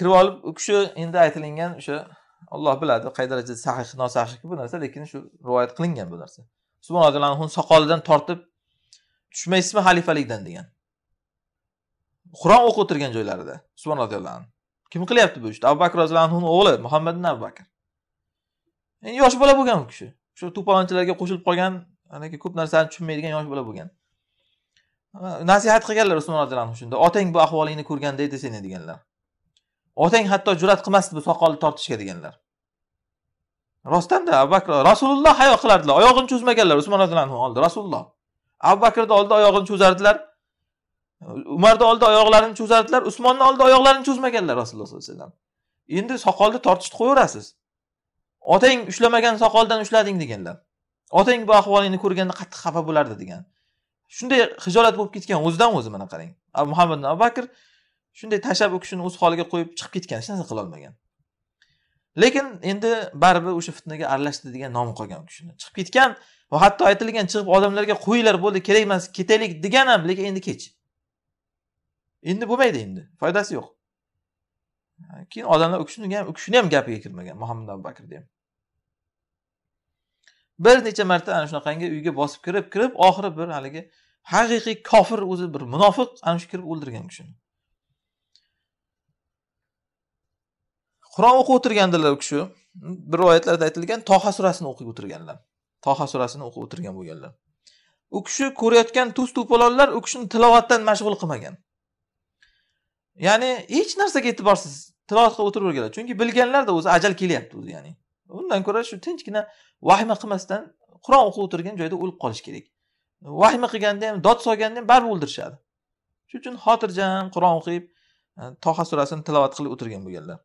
kirib olib u kishi endi aytilingan o'sha olloh biladi qay darajada sahih nosahihki bu narsa lekin shu rivoyat qilingan bu narsa usmon roziyallohu anhuni soqolidan tortib tushmaysizmi xalifalikdan degan qur'on o'qib o'tirgan joylarida usmon roziyallohu anhu kim qilyapti bu ishni abu bakr roziyallohu anhuni o'g'li muhammad ibn abu bakr yosh bola bo'lgan u kishi shu to'polonchilarga qo'shilib qolgan ko'p narsani tushunmaydigan yosh bola bo'lgan nasihat qilganlar usmon roziyallohu shunda otang bu ahvolingni ko'rganda edi seni deganlar otang hatto jur'at qilmasdi bu soqolni tortishga deganlar rostdanda abu bakr rasululloh hayo qilardilar oyog'ini cho'zmaganlar usmon roziyallohu oldi rasululloh abu bakrni oldi oyog'ini cho'zardilar umarni oldi oyoqlarini cho'zardilar usmonni oldi oyoqlarini cho'zmaganlar rasululloh sollallohu alayhi vasallam endi soqolni tortishib qo'yaverasiz otang ushlamagan soqoldan ushlading deganlar otang bu ahvolingni ko'rganda qattiq xafa bo'lardi degan shunday xijolat bo'lib ketgan o'zidan o'zi mana qarang abu muhammad abu bakr shunday tashlab u kishini o'z holiga qo'yib chiqib ketgan hech narsa qilolmagan lekin endi baribir o'sha fitnaga aralashdi degan nomi qolgan u kishini chiqib ketgan va hatto aytilgan chiqib odamlarga qo'yinglar bo'ldi kerak emas ketaylik degan ham lekin endi kech endi bo'lmaydi endi foydasi yo'q keyin odamlar u kishini ham u kishini ham gapiga kirmagan muhammad abu bakrni ham bir necha marta ana shunaqangi uyga bosib kirib kirib oxiri bir haligi haqiqiy kofir o'zi bir munofiq ana shu kirib o'ldirgan kishini qur'on o'qib o'tirgandilar u kishi bir rivoyatlarda aytilgan toha surasini o'qib o'tirganlar toha surasini o'qib o'tirgan bo'lganlar u kishi ko'rayotgan tuz to'polonlar u kishini tilovatdan mashg'ul qilmagan ya'ni hech narsaga e'tiborsiz tilovat qilib o'tiraverganlar chunki bilganlar o'zi ajal kelyapti o'zi ya'ni undan ko'ra shu tinchgina vahima qilmasdan qur'on o'qib o'tirgan joyda o'lib qolish kerak vahima qilganda ham dod solganda ham baribir o'ldirishadi shuning uchun xotirjam qur'on o'qib e, toha surasini tilovat qilib o'tirgan bo'lganlar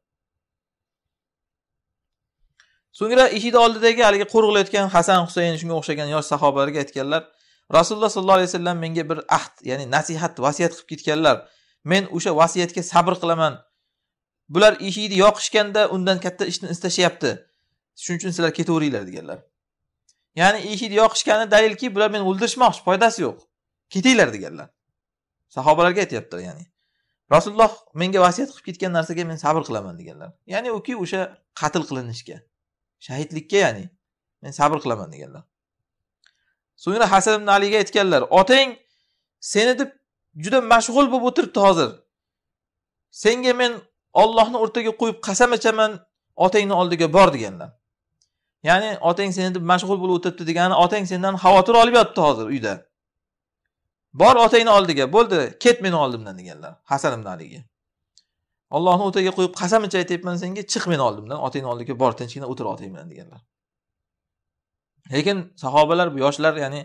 so'ngra eshikni oldidagi haligi qo'riqlayotgan hasan husayn shunga o'xshagan yosh sahobalarga aytganlar rasululloh sollallohu alayhi vasallam menga bir ahd ya'ni nasihat vasiyat qilib ketganlar men o'sha vasiyatga sabr qilaman bular eshikni yoqishganda undan katta ishni istashyapti shuning uchun sizlar ketaveringlar deganlar ya'ni eshit yoqishgani dalilki bular meni o'ldirishmoqchi foydasi yo'q ketinglar deganlar sahobalarga aytyaptilar ya'ni rasululloh menga vasiyat qilib ketgan narsaga men sabr qilaman deganlar ya'ni uki o'sha qatl qilinishga shahidlikka ya'ni men sabr qilaman deganlar so'ngra hasan ibn aliga aytganlar otang seni deb juda mashg'ul bo'lib o'tiribdi hozir senga men ollohni o'rtaga qo'yib qasam ichaman otangni oldiga bor deganlar ya'ni otang seni deb mashg'ul bo'lib o'tiribdi degani otang sendan xavotir olib yotibdi hozir uyda bor otangni oldiga bo'ldi ket meni oldimdan deganlar hasan ibn aliga ollohni o'taga qo'yib qasam ichib aytyapman senga chiq meni oldimdan otangni oldiga bor tinchgina o'tir otang bilan deganlar lekin sahobalar bu yoshlar ya'ni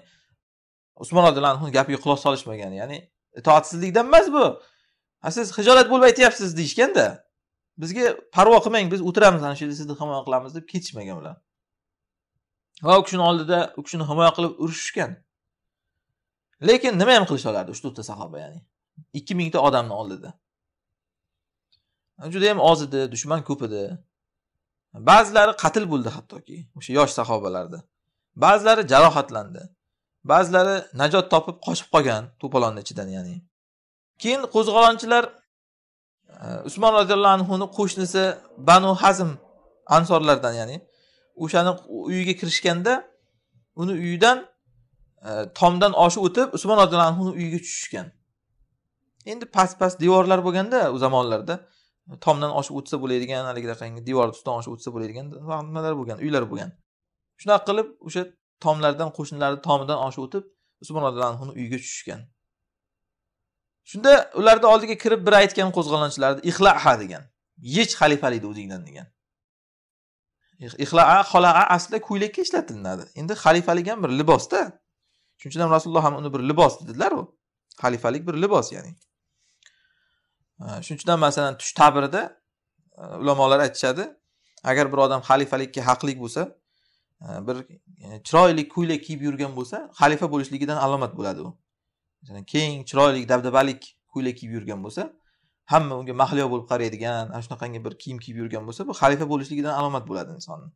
usmon roziyallohu anhuni gapiga quloq solishmagan ya'ni itoatsizlikdan emas bu siz hijolat bo'lib aytyapsiz deyishganda bizga parvo qilmang biz o'tiramiz ana shu yerda sizni himoya qilamiz deb ketishmagan ular va u kishini oldida u kishini himoya qilib urushishgan lekin nima ham qilisha olardi uch to'rtta sahoba ya'ni ikki mingta odamni oldida juda yam oz edi dushman ko'p edi ba'zilari qatl bo'ldi hattoki o'sha yosh sahobalarda ba'zilari jarohatlandi ba'zilari najot topib qochib qolgan to'polonni ichidan ya'ni keyin qo'zg'olonchilar e, usmon roziyallohu anhuni qo'shnisi banu hazm ansorlardan ya'ni o'shani uyiga kirishganda uni uyidan e, tomdan oshib o'tib usmon roziyallohu anhuni uyiga tushishgan endi past past devorlar bo'lganda u zamonlarda e, tomdan oshib o'tsa bo'ladigan haligidaqa devor ustidan oshib o'tsa bo'ladigan nimalar bo'lgan uylar bo'lgan shunaqa qilib o'sha tomlardan qo'shnilarni tomidan oshib o'tib usmon roziyallohu anhuni uyiga tushishgan shunda ularni oldiga kirib biri aytgan qo'zg'olonchilarni ixlaha degan yech xalifalikni o'zingdan degan ixlaa xolaa asli ko'ylakka ishlatilinadi endi xalifalik ham bir libosda shuning uchun ham rasululloh ham uni bir libos dedilaru xalifalik bir libos ya'ni shuning uchun ham masalan tush ta'birida e, ulamolar aytishadi agar bir odam xalifalikka haqlik bo'lsa e, bir e, chiroyli ko'ylak kiyib yurgan bo'lsa xalifa bo'lishligidan alomat bo'ladi u masalan keng chiroyli dabdabalik ko'ylak kiyib yurgan bo'lsa hamma unga mahliyo bo'lib qaraydigan ana shunaqangi bir kiyim kiyib yurgan bo'lsa bu xalifa bo'lishligidan alomat bo'ladi insonni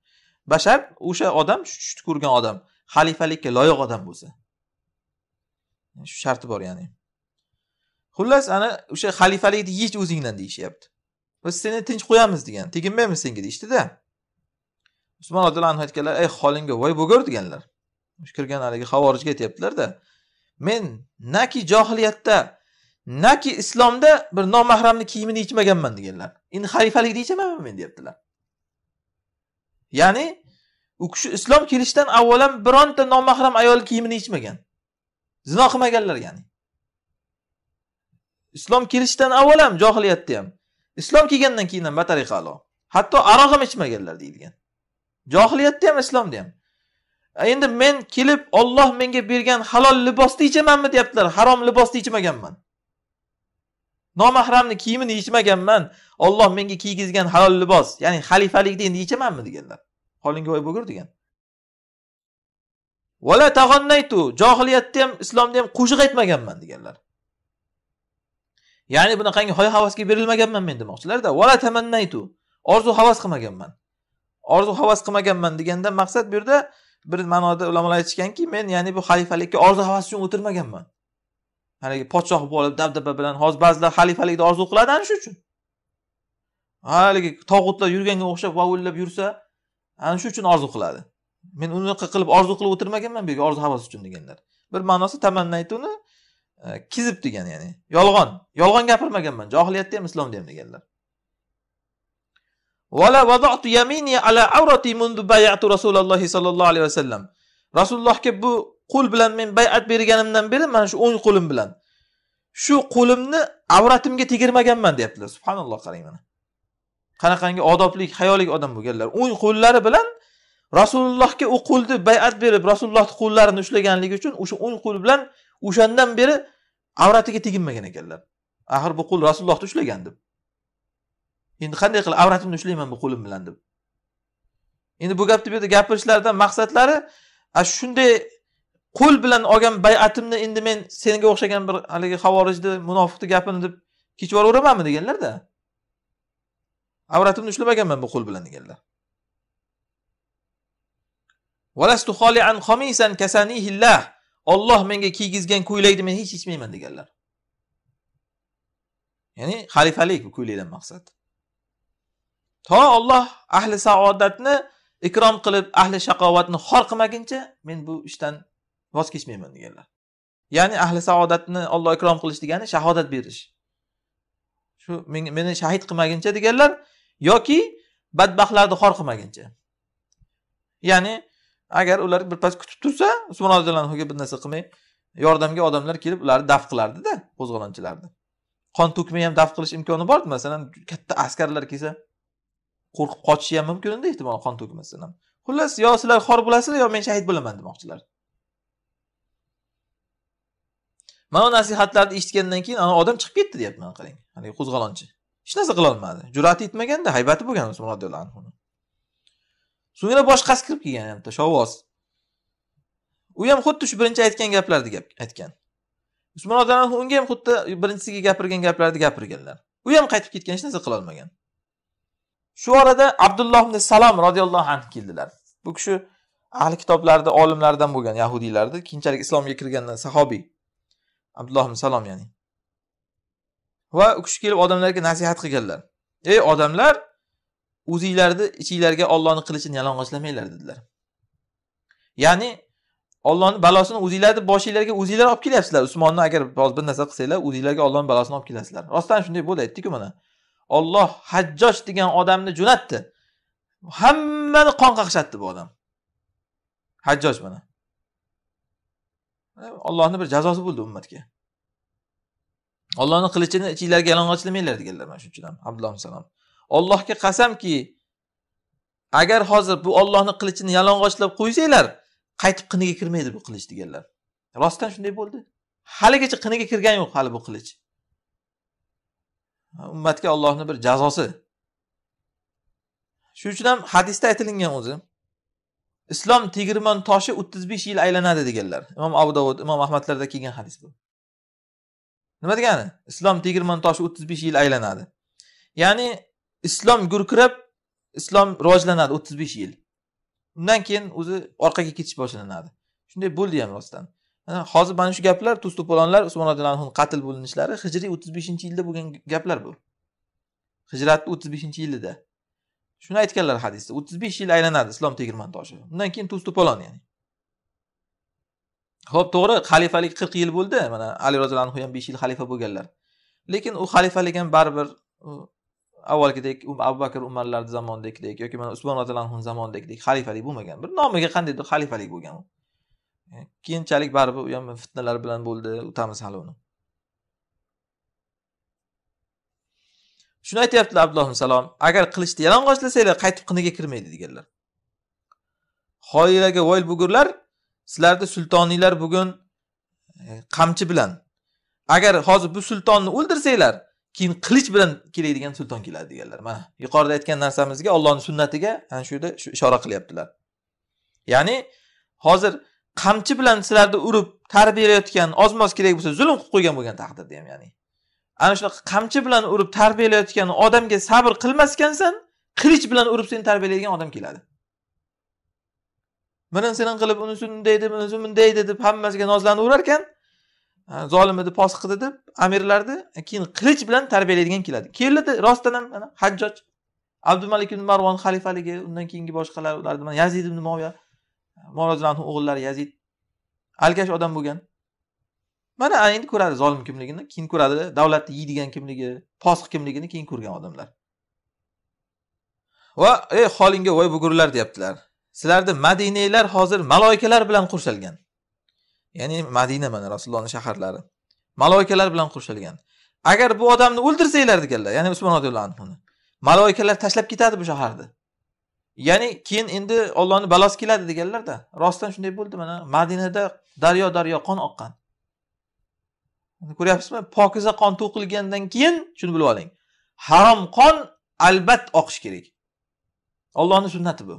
bashar o'sha odam shu tushni ko'rgan odam xalifalikka loyiq odam bo'lsa shu sharti bor ya'ni xullas ana o'sha xalifalikni yech o'zingdan deyishyapti biz seni tinch qo'yamiz degan teginmaymiz senga deyishdida usmon roziyallohu anhu aytganlar ey holingga voy bo'gur deganlar kirgan haligi havorijga aytyaptilarda men naki johiliyatda naki islomda bir nomahramni kiyimini yechmaganman deganlar endi xalifalikni yechamanmi men deyaptilar ya'ni u kishi islom kelishidan avvalam bironta nomahram ayol kiyimini yechmagan zino qilmaganlar ya'ni islom kelishidan avval ham johiliyatda ham islom kelgandan keyin ham batariqa alo hatto aroq ham ichmaganlar deyilgan johiliyatda ham islomda ham endi men kelib olloh menga bergan halol libosni yechamanmi deyaptilar harom libosni yechmaganman nomahramni kiyimini yechmaganman olloh menga kiygizgan halol libos ya'ni xalifalikni endi yechamanmi deganlar holingga voy bo'lgur degan vala tag'onnaytu johiliyatda ham islomda ham qo'shiq aytmaganman deganlar ya'ni bunaqangi hoy havasga berilmaganman men demoqchilarda vala tamannaytu orzu havas qilmaganman orzu havas qilmaganman deganda maqsad bu yerda bir ma'noda ulamolar aytishganki men ya'ni bu xalifalikka orzu havas uchun o'tirmaganman haligi podshoh bo'lib dabdaba bilan hozir ba'zilar xalifalikni orzu qiladi ana shu uchun haligi tog'utlar yurganga o'xshab vovullab yursa ana shu uchun orzu qiladi men unaqa qilib orzu qilib o'tirmaganman bu orzu havas uchun deganlar bir ma'nosi uni e, kizib degani ya'ni yolg'on yolg'on gapirmaganman johiliyatda ham islomda ham deganlar yamini ala sollallohu alayhi rasulullohga bu qo'l bilan men bay'at berganimdan beri mana shu o'ng qo'lim bilan shu qo'limni avratimga tegirmaganman deyaptilar subhanalloh qarang mana qanaqangi odobli hayoli odam bo'lganlar o'ng qo'llari bilan rasulullohga u qo'lni bay'at berib rasulullohni qo'llarini ushlaganligi uchun o'sha o'ng qo'l bilan o'shandan beri avratiga teginmagan ekanlar axir bu qo'l rasulullohni ushlagan deb endi qanday qilib avratimni ushlayman bu qo'lim bilan deb endi bu gapni bu yerda gapirishlaridan maqsadlari shunday qo'l bilan olgan bay'atimni endi men senga o'xshagan bir haligi havorijni munofiqni gapini deb kechib yuboraveramanmi deganlarda avratimni ushlamaganman bu qo'l bilan deganlar olloh menga kiygizgan ko'ylakni men hech yechmayman deganlar ya'ni xalifalik bu ko'ylakdan maqsad to olloh ahli saodatni ikrom qilib ahli shaqovatni xor qilmaguncha men bu ishdan voz kechmayman deganlar ya'ni ahli saodatni olloh ikrom qilish degani shahodat berish shu meni shahid qilmaguncha deganlar yoki badbaxtlarni xor qilmaguncha ya'ni agar ular birpas kutib tursa usmon roziyallohu anhuga bir narsa qilmay yordamga odamlar kelib ularni daf qilardida qo'zg'olonchilarni qon to'kmay ham daf qilish imkoni bordi masalan katta askarlar kelsa qo'rqib qochishi ham mumkin edi ehtimol qon to'kmasdan ham xullas yo sizlar xor bo'lasizlar yo men shahid bo'laman demoqchilar mana nasihatlarni eshitgandan keyin ana odam chiqib ketdi deyapti mana qarang haligi qo'zg'olonchi hech narsa qilolmadi jur'ati yetmaganda haybati bo'lgan usmon roziyallohu anhuni so'ngra boshqasi kirib kelgan bitta shovvoz u ham xuddi shu birinchi aytgan gaplarni gap aytgan usmon roziyallohu anhu unga ham xuddi birinchisiga gapirgan gaplarni gapirganlar u ham qaytib ketgan hech narsa qilolmagan shu orada abdulloh ibn salom roziyallohu anhu keldilar bu kishi ahli kitoblarni olimlaridan bo'lgan yahudiylarni keyinchalik islomga kirgandan sahobiy abdulloh salom ya'ni va u kishi kelib odamlarga nasihat qilganlar ey odamlar o'zinglarni ichinglarga ollohni qilichini yalang'ochlanglar dedilar ya'ni ollohni balosini o'zinglarni boshinglarga o'zinglar olib kelyapsizlar usmonni agar hozir bir narsa qilsanglar o'zinglarga ollohni balosini olib kelasizlar rostdan shunday bo'lyaptiku mana olloh hajjoj degan odamni jo'natdi hammani qon qaqshatdi bu odam hajjoj mana Allohning bir jazosi bo'ldi ummatga. Allohning qilichini ichinglarga yalang'ochlamanglar deganlar mana ham Abdulloh alayhisalom Allohga qasamki, agar hozir bu Allohning qilichini yalang'ochlab qo'ysanglar, qaytib qiniga kirmaydi bu qilich deganlar. Rostdan shunday bo'ldi. Haligacha qiniga kirgan yo'q hali bu qilich. Ummatga Allohning bir jazosi. Shuning uchun ham hadisda aytilingan o'zi, islom tegirmon toshi o'ttiz besh yil aylanadi deganlar imom abu davud imom ahmadlarda kelgan hadis bu nima degani islom tegirmon toshi o'ttiz besh yil aylanadi ya'ni islom gurkirab islom rivojlanadi o'ttiz besh yil undan keyin o'zi orqaga ketish boshlanadi shunday bo'ldi ham rostdan hozir mana shu gaplar tuz to'polonlar usmon roziyallohu anhu qatl bo'linishlari hijriy o'ttiz beshinchi yilda bo'lgan gaplar bu hijratni o'ttiz beshinchi yilida shuni aytganlar hadisda o'ttiz besh yil aylanadi islom toshi undan keyin tuz to'polon ya'ni ho'p to'g'ri xalifalik qirq yil bo'ldi mana ali roziyallohu anhu ham besh yil xalifa bo'lganlar lekin u xalifalik ham baribir avvalgidek um, abu bakr umarlar zamonidagidek yoki mana usmon roziyallohu anhu zamonidagidek xalifalik bo'lmagan bir nomiga qandaydir xalifalik bo'lgan u keyinchalik baribir u ham fitnalar bilan bo'ldi o'tamiz hali uni shuni aytyaptilar abdulloh salom agar qilichni yalang'ochlasanglar qaytib qiniga kirmaydi deganlar hoyilaga voyl bugurlar sizlarni sultoninglar bugun e, qamchi bilan agar hozir bu sultonni o'ldirsanglar keyin qilich bilan keladigan sulton keladi deganlar mana yuqorida aytgan narsamizga ollohni sunnatiga ana shu yerda shu ishora qilyaptilar ya'ni hozir qamchi bilan sizlarni urib tarbiyalayotgan oz moz kerak bo'lsa zulm qilib qo'ygan bo'lgan taqdirda ham ya'ni ana shunaqa qamchi bilan urib tarbiyalayotgan odamga sabr qilmaskansan qilich bilan urib seni tarbiyalaydigan odam keladi birinsini qilib unisi unday deb unisi bunday deb hammasiga nozlanaverar ekan zolim edi posiq edi deb amirlarni keyin qilich bilan tarbiyalaydigan keladi keladi rostdan ham mana hajjoj abdumalik ibn marvon xalifaligi undan keyingi boshqalar ularni yazid ibn moviya morozlanhu o'g'illari yazid alkash odam bo'lgan mana endi ko'radi zolim kimligini keyin ko'radi davlatni yeydigan kimligi posiq kimligini keyin ko'rgan odamlar va ey holingga voy bugurlar deyaptilar sizlarni madinalar hozir maloikalar bilan qurshalgan ya'ni madina mana rasulullohni shaharlari maloikalar bilan qurshalgan agar bu odamni o'ldirsanglar deganlar ya'ni usmon roziyallohu anhuni maloikalar tashlab ketadi bu shaharni ya'ni keyin endi ollohni balosi keladi deganlarda rostdan shunday bo'ldi mana madinada daryo daryo qon oqqan ko'ryapsizmi pokiza qon to'qilgandan keyin shuni bilib oling harom qon albatta oqishi kerak ollohni sunnati bu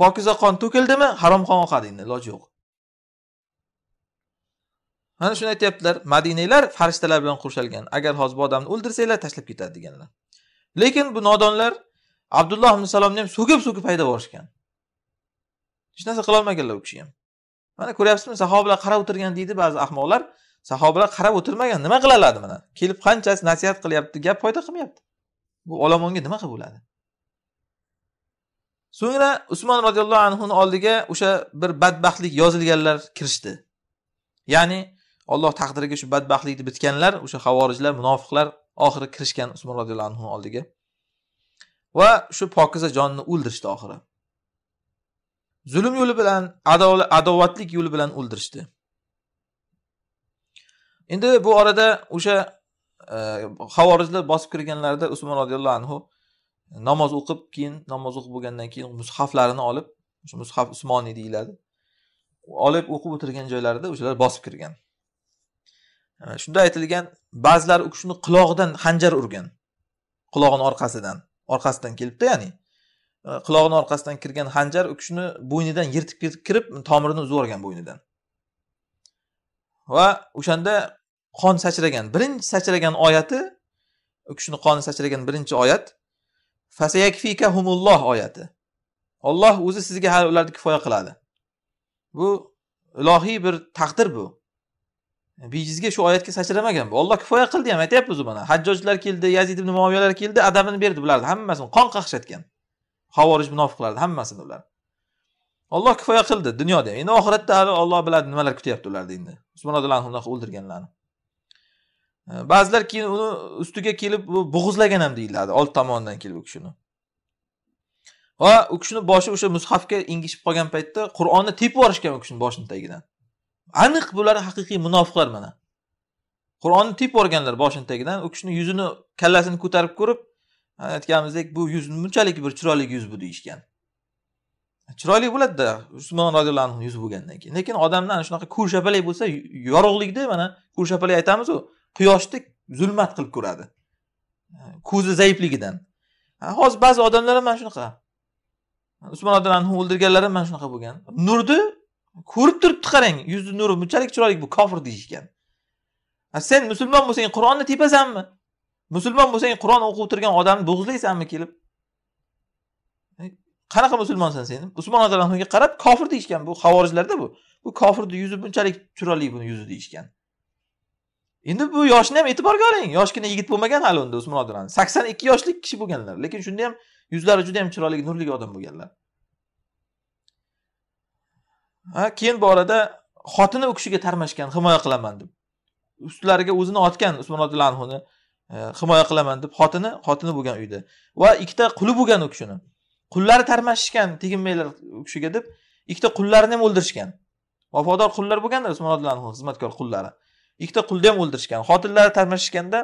pokiza qon to'kildimi harom qon oqadi endi iloji yo'q mana shuni aytyaptilar madinalar farishtalar bilan qurshalgan agar hozir bu odamni o'ldirsanglar tashlab ketadi deganlar lekin bu nodonlar abdulloh ibn salomni ham so'kib so'kib haydab yuborishgan hech narsa qilolmaganlar u kishi ham mana ko'ryapsizmi sahobalar qarab o'tirgan deydi ba'zi ahmoqlar sahobalar qarab o'tirmagan nima oladi mana kelib qanchasi nasihat qilyapti gap foyda qilmayapti bu olomonga nima qilib bo'ladi so'ngra usmon roziyallohu anhuni oldiga o'sha bir badbaxtlik yozilganlar kirishdi ya'ni olloh taqdiriga shu badbaxtlikni bitganlar o'sha havorijlar munofiqlar oxiri kirishgan usmon roziyallohu anhu oldiga va shu pokiza jonni o'ldirishdi oxiri zulm yo'li bilan adovatlik yo'li bilan o'ldirishdi endi bu orada o'sha havorijlar e, bosib kirganlarida usmon roziyallohu anhu namoz o'qib keyin namoz o'qib bo'lgandan keyin mushaflarini olib o'sha mushaf usmoniy deyiladi olib o'qib o'tirgan joylarida o'shalar bosib kirgan e, shunda aytilgan ba'zilar u kishini qulog'idan hanjar urgan qulog'ini orqasidan orqasidan kelibdi ya'ni e, qulog'ini orqasidan kirgan hanjar u kishini bo'ynidan yirtib kirib tomirini uzib yuborgan bo'ynidan va o'shanda qon sachragan birinchi sachragan oyati u kishini qoni sachragan birinchi oyat fasayakfikahumulloh oyati olloh o'zi sizga hali ularni kifoya qiladi bu ilohiy bir taqdir bu bejizga shu oyatga sachramagan bu olloh kifoya qildi ham aytyapmiz mana hajjojlar keldi yazid ibn muoviyalar keldi adabini berdi bularni hammasini qon qaqshatgan havorij munofiqlarni hammasini ular Alloh kifoya qildi dunyoda. Endi oxiratda hali Alloh biladi nimalar kutyapti ularni endi. Usmon roziyallohu anhu o'ldirganlarni. E, ba'zilar keyin uni ustiga kelib bo'g'izlagan ham deyiladi old tomonidan kelib u kishini. Va u kishini boshi o'sha mushafga engishib qolgan paytda Qur'onni tepib yuborishgan u kishini boshini tagidan. Aniq bular haqiqiy munofiqlar mana. Qur'onni tepib yuborganlar boshini tagidan u kishini yuzini kallasini ko'tarib ko'rib aytganimizdek bu yuz bunchalik bir chiroyli yuz bu deyishgan. chiroyli bo'ladida usmon roziyallohu anhu yuzi bo'lgandan keyin lekin odamni ana shunaqa ko'rshapalak bo'lsa yorug'likda mana ko'rshapalak aytamizu quyoshni zulmat qilib ko'radi ko'zi zaifligidan hozir ba'zi odamlar ham mana shunaqa usmon roziyallohu anhu ham mana shunaqa bo'lgan nurni ko'rib turibdi qarang yuzi nuri bunchalik chiroyli bu kofir deyishgan sen musulmon bo'lsang qur'onni tepasanmi musulmon bo'lsang qur'on o'qib o'tirgan odamni bo'g'izlaysanmi kelib qanaqa musulmonsan sen usmon roziyallohuga qarab kofir deyishgan bu havorijlarda bu bu kofirni yuzi bunchalik chiroyli buni yuzi deyishgan endi bu yoshni ham e'tiborga oling yoshgina yigit bo'lmagan hali unda usmon roziyallohu sakson ikki yoshlik kishi bo'lganlar lekin shunda ham yuzlari juda ham chiroyli nurli odam bo'lganlar ha keyin bu orada xotini u kishiga tarmashgan himoya qilaman deb ustlariga o'zini otgan usmon roziyallohu anhuni e, himoya qilaman deb xotini xotini bo'lgan uyda va ikkita quli bo'lgan u kishini qullari tarmashishgan teginmanglar u kishiga deb ikkita qullarini ham o'ldirishgan vafodor qullar bo'lganda usmon roziyallohu xizmatkor qullari ikkita qulni ham o'ldirishgan xotinlari tarmashishganda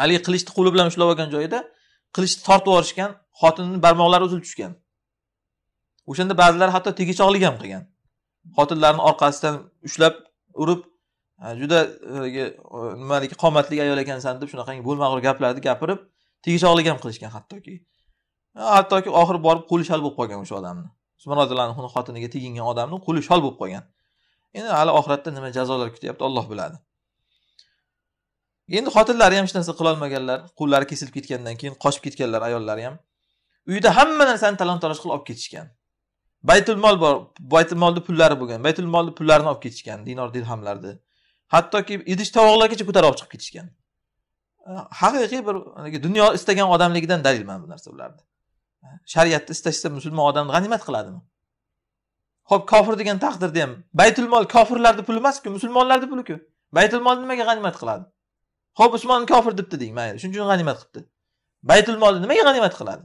haligi qilichni qo'li bilan ushlab olgan joyida qilichni tortib yuborishgan xotinni barmoqlari uzilib tushgan o'shanda ba'zilar hatto tegichoqlik ham qilgan xotinlarni orqasidan ushlab urib juda e, e, nimaligi qomatli ayol ekansan deb shunaqangi bo'lmag'ur gaplarni gapirib tegichoqlik ham qilishgan hattoki hattoki oxiri borib qo'li shal bo'lib qolgan o'sha odamni usmon roziyallohu xotiniga tegingan odamni qo'li shol bo'lib qolgan endi hali oxiratda nima jazolar kutyapti olloh biladi endi xotinlari ham hech narsa qilolmaganlar qo'llari kesilib ketgandan keyin qochib ketganlar ayollari ham uyda hamma narsani talon taroj qilib olib ketishgan baytul mol bor baytul molni pullari bo'lgan baytul molni pullarini olib ketishgan dinor dirhamlarni hattoki idish tovoqlargacha ko'tarib olib chiqib ketishgan haqiqiy bir dunyo istagan odamligidan dalil mana bu narsa ularni shariatni istashsa musulmon odam g'animat qiladimi ho'p kofir degan taqdirda ham baytul mol kofirlarni puli emasku musulmonlarni puliku baytul molni nimaga g'animat qiladi ho'p usmon kofir debdi deng mayli shuning uchun g'animat qilibdi baytul molni nimaga g'animat qiladi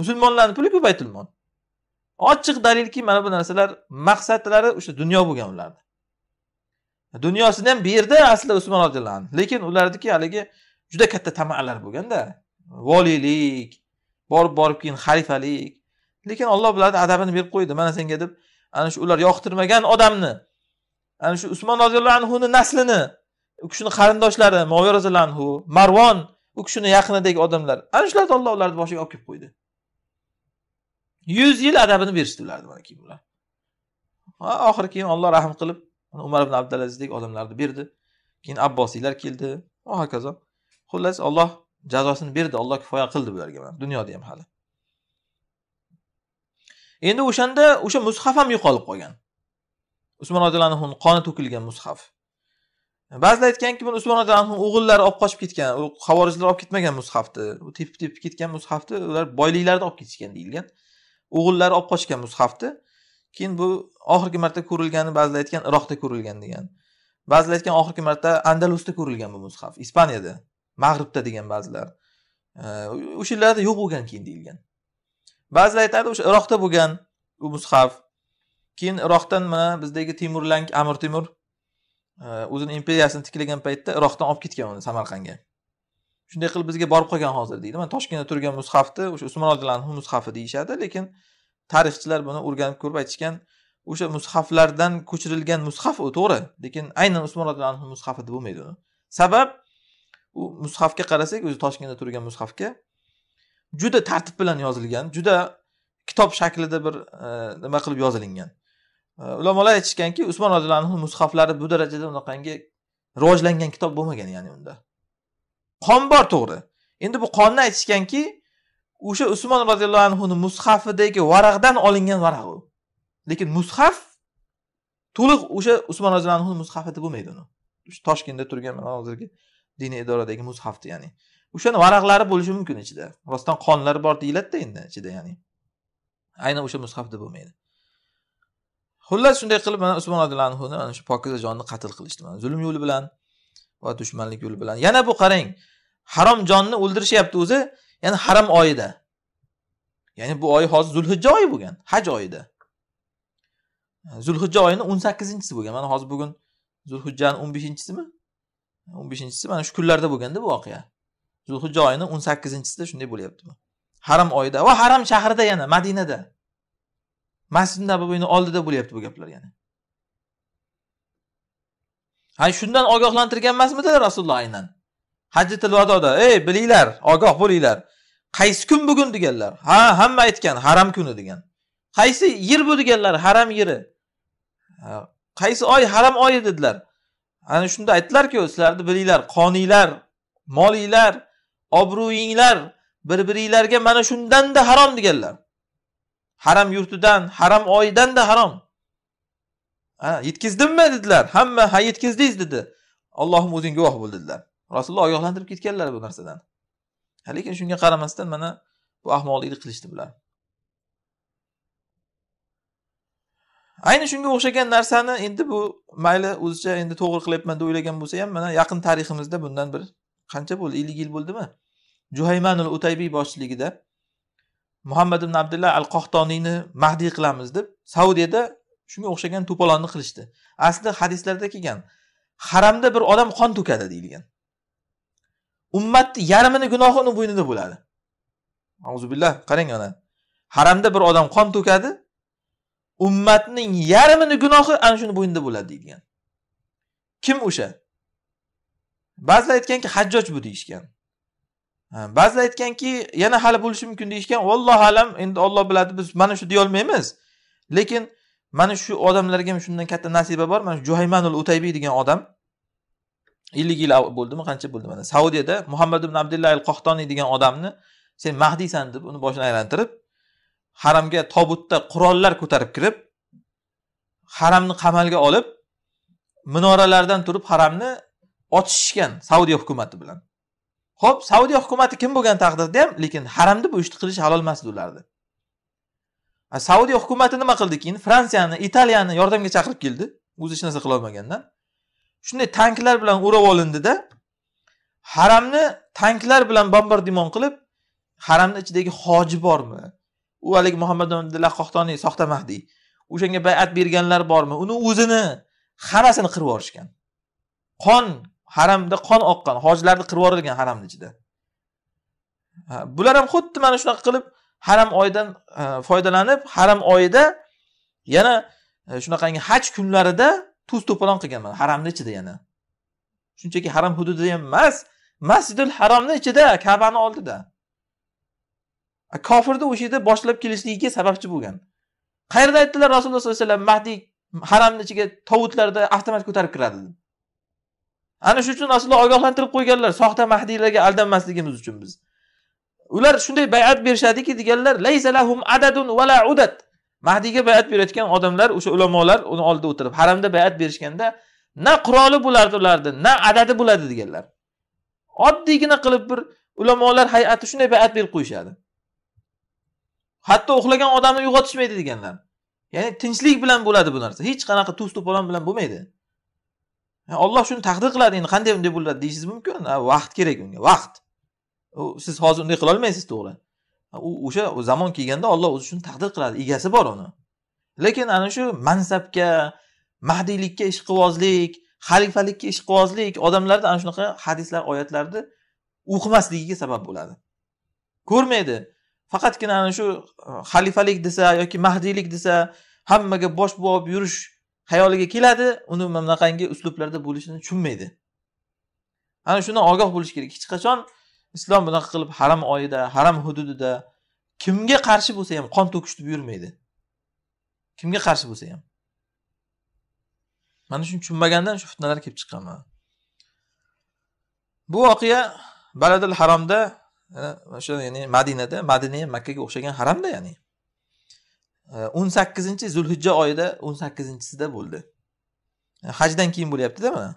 musulmonlarni puliku baytul mol ochiq dalilki mana bu narsalar maqsadlari o'sha dunyo bo'lgan ularni dunyosini ham berdi aslida usmon roziyallohu anhu lekin ularniki haligi juda katta tamalar bo'lganda voliylik borib borib keyin xalifalik lekin olloh biladi adabini berib qo'ydi mana senga deb ana shu ular yoqtirmagan odamni ana shu usmon roziyallohu anhuni naslini u kishini qarindoshlari moviy roziyallohu anhu marvon u kishini yaqinidagi odamlar ana shularni olloh ularni boshiga olib kelib qo'ydi yuz yil adabini berishdi ularni mana keyin ular oxiri keyin olloh rahm qilib umar ibn abdulazizdek odamlarni berdi keyin abbosiylar keldi va hokazo xullas olloh jazosini berdi alloh kifoya qildi bularga mana dunyoda ham hali endi o'shanda o'sha mushaf ham yo'qolib qolgan usmon roziyallohu anhuni qoni to'kilgan mushaf ba'zilar aytganki buni usmon roziyallohu anhu o'g'illari olib qochib ketgan u havorijlar olib ketmagan mushafni u tepib tepib ketgan mushafni ular boyliklarni olib ketishgan deyilgan o'g'illari olib qochgan mushafni keyin bu oxirgi marta ko'rilgani ba'zilar aytgan iroqda ko'rilgan degan ba'zilar aytgan oxirgi marta andalusda ko'rilgan bu mushaf ispaniyada mag'ribda degan ba'zilar o'sha yillarda yo'q bo'lgan keyin deyilgan ba'zilar aytadi o'sha iroqda bo'lgan u mushaf keyin iroqdan mana bizdagi temurlang amir temur e, o'zini imperiyasini tiklagan paytda iroqdan olib ketgan uni samarqandga shunday qilib bizga borib qolgan hozir deydi mana toshkentda turgan mushafni o'sha usmon roziyallohu mushafi deyishadi lekin tarixchilar buni o'rganib ko'rib aytishgan o'sha mushaflardan ko'chirilgan mushaf u to'g'ri lekin aynan usmon roziyallohu anhu mushafi deb bo'lmaydi uni sabab u mushafga qarasak o'zi toshkentda turgan mushafga juda tartib bilan yozilgan juda kitob shaklida bir e, nima qilib yozilingan e, ulamolar aytishganki usmon roziyallohu anhu mushaflari bu darajada unaqangi rivojlangan kitob bo'lmagan ya'ni unda qon bor to'g'ri endi bu qonni aytishganki o'sha usmon roziyallohu anhuni mushafidagi varaqdan olingan varaq u lekin mushaf to'liq o'sha usmon roziyallohu anhuni mushafida bo'lmaydi uni toshkentda turgan hozirgi diniy idoradagi mushafni ya'ni o'shani varaqlari bo'lishi mumkin ichida rostdan qonlar bor deyiladida endi ichida ya'ni aynan o'sha mushafda bo'lmaydi xullas shunday qilib mana usmon roziyallohu anhuni mana shu pokiza jonni qatl qilishdi mana zulm yo'li bilan va dushmanlik yo'li bilan yana bu qarang harom jonni o'ldirishyapti o'zi yana haram oyida ya'ni bu oy hozir zulhijja oyi bo'lgan haj oyida zulhijja oyini o'n sakkizinchisi bo'lgan mana hozir bugun zulhijjani o'n beshinchisimi o'n beshinchisi mana shu kunlarda bo'lganda bu voqea zulhijja oyini o'n sakkizinchisida shunday bo'lyapti bu haram oyida va haram shahrida yana madinada masjid nabaviyni oldida bo'lyapti bu gaplar yana ha shundan ogohlantirgan emasmidi rasululloh aynan hajjatil vadoda ey bilinglar ogoh bo'linglar qaysi kun bugun deganlar ha hamma aytgan haram kuni degan qaysi yil bu deganlar haram yeri qaysi oy haram oyi dedilar ana shunda aytdilarku sizlarni bilinglar qoninglar molinglar obro'yinglar bir biringlarga mana shundanda harom deganlar haram yurtidan haram oyidanda da harom ha yetkazdimmi dedilar hamma ha yetkazdingiz dedi allohim o'zing guvoh bo'l dedilar rasululloh ogohlantirib ketganlar bu narsadan lekin shunga qaramasdan mana bu ahmoqlikni qilishdi bular ayni shunga o'xshagan narsani endi bu mayli o'zicha endi to'g'ri qilyapman deb o'ylagan bo'lsa ham mana yaqin tariximizda bundan bir qancha bo'ldi ellik yil bo'ldimi juhaymanul utaybiy boshchiligida muhammad ibn abdulla al qohtoniyni mahdiy qilamiz deb saudiyada shunga o'xshagan to'polonni qilishdi aslida hadislarda kelgan haramda bir odam qon to'kadi deyilgan ummatni yarmini gunohi uni bo'ynida bo'ladi azubillah qarang mana haramda bir odam qon to'kadi ummatning yarmini gunohi ana shuni bo'yinda bo'ladi deyilgan kim o'sha ba'zilar aytganki hajjoj bu deyishgan ba'zilar aytganki yana hali bo'lishi mumkin deyishgan vallohu alam endi olloh biladi biz mana shu deyolmaymiz lekin mana shu odamlarga ham shundan katta nasiba bor mana shu juhaymanul utaybiy degan odam ellik yil bo'ldimi qancha bo'ldi mana saudiyada muhammad ibn abdullah al qohtoniy degan odamni sen mahdiysan deb uni boshini aylantirib haramga tobutda qurollar ko'tarib kirib haramni qamalga olib minoralardan turib haramni ochishgan saudiya hukumati bilan ho'p saudiya hukumati kim bo'lgan taqdirda ham lekin haramni bu ishni qilish halol emas ularni saudiya hukumati nima qildi keyin fransiyani italiyani yordamga chaqirib keldi o'zi hech narsa qilolmagandan shunday tanklar bilan o'rab olindida haramni tanklar bilan bombardimon qilib haramni ichidagi hoji bormi u haligi muhammad lahqohtoniy soxta mahdiy o'shanga bayat berganlar bormi uni o'zini harasini qirib yuborishgan qon haramda qon oqqan hojilarni qirib yuborilgan haramni ichida bular ham xuddi mana shunaqa qilib haram oyidan foydalanib haram oyida yana shunaqangi haj kunlarida tuz to'polon qilgan mana haramni ichida yana shunchaki haram hududida ham emas masjidul haromni ichida kabani oldida kofirni o'sha yerda boshlab kelishligiga sababchi bo'lgan qayerda aytdilar rasululloh sollallohu alayhi vasallam mahdiy haramni ichiga tovutlarda avtomat ko'tarib kiradi ana shuning uchun rasululloh ogohlantirib qo'yganlar soxta mahdiylarga aldanmasligimiz uchun biz ular shunday bayat berishadiki deganlar lahum adadun vala udad mahdiyga bayat berayotgan odamlar o'sha ulamolar uni oldida o'tirib haramda bayat berishganda na quroli bo'lardi ularni na adadi bo'ladi deganlar oddiygina qilib bir ulamolar hay'ati shunday bayat berib qo'yishadi hatto uxlagan odamni uyg'otishmaydi deganlar ya'ni tinchlik bilan bo'ladi bu narsa hech qanaqa tuz to'polon bilan bo'lmaydi alloh olloh shuni taqdir qiladi endi qanday unday bo'ladi deyishingiz mumkin vaqt kerak unga vaqt siz hozir unday qilolmaysiz to'g'ri u o'sha zamon kelganda olloh o'zi shuni taqdir qiladi egasi bor uni lekin ana shu mansabga mahdiylikka ishqivozlik xalifalikka ishqivozlik odamlarda ana shunaqa hadislar oyatlarni o'qimasligiga sabab bo'ladi ko'rmaydi faqatgina ana shu e, xalifalik desa yoki mahdiylik desa hammaga bosh bo'lib yurish xayoliga keladi uni mana bunaqangi uslublarda bo'lishini tushunmaydi ana shundan ogoh bo'lish kerak hech qachon islom bunaqa qilib haram oyida haram hududida kimga qarshi bo'lsa ham qon to'kishib yurmaydi kimga qarshi bo'lsa ham mana shuni tushunmagandan shu fitnalar kelib chiqqan bu voqea baladil haromda o'sha ya'ni madinada madina ham makkaga o'xshagan haramda ya'ni o'n sakkizinchi zulhijja oyida o'n sakkizinchisida bo'ldi e, hajdan keyin bo'lyaptida mana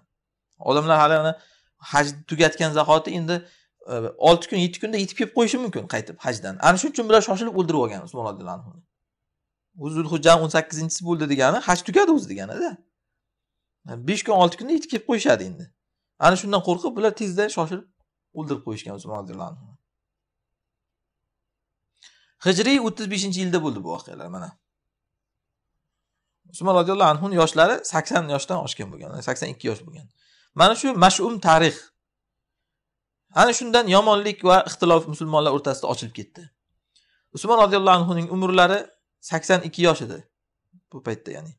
odamlar hali mana haj tugatgan zahoti endi e, olti kun yetti kunda yetib kelib qo'yishi mumkin qaytib hajdan ana shuning uchun bular shoshilib o'ldirib olgan usmon roziyallohu anhu u zulhijja o'n sakkizinchisi bo'ldi degani haj tugadi o'zi deganida e, besh kun olti kunda yetib kelib qo'yishadi endi ana shundan qo'rqib bular tezda shoshilib o'ldirib qo'yishgan usmon roziyallohu anhu hijriy 35 yilda bo'ldi bu voqealar mana usmon roziyallohu anhuni yoshlari 80 yoshdan oshgan bo'lgan 82 yosh bo'lgan mana shu mashum tarix ana shundan yomonlik va ixtilof musulmonlar o'rtasida ochilib ketdi usmon roziyallohu anhuning umrlari 82 yosh edi bu paytda ya'ni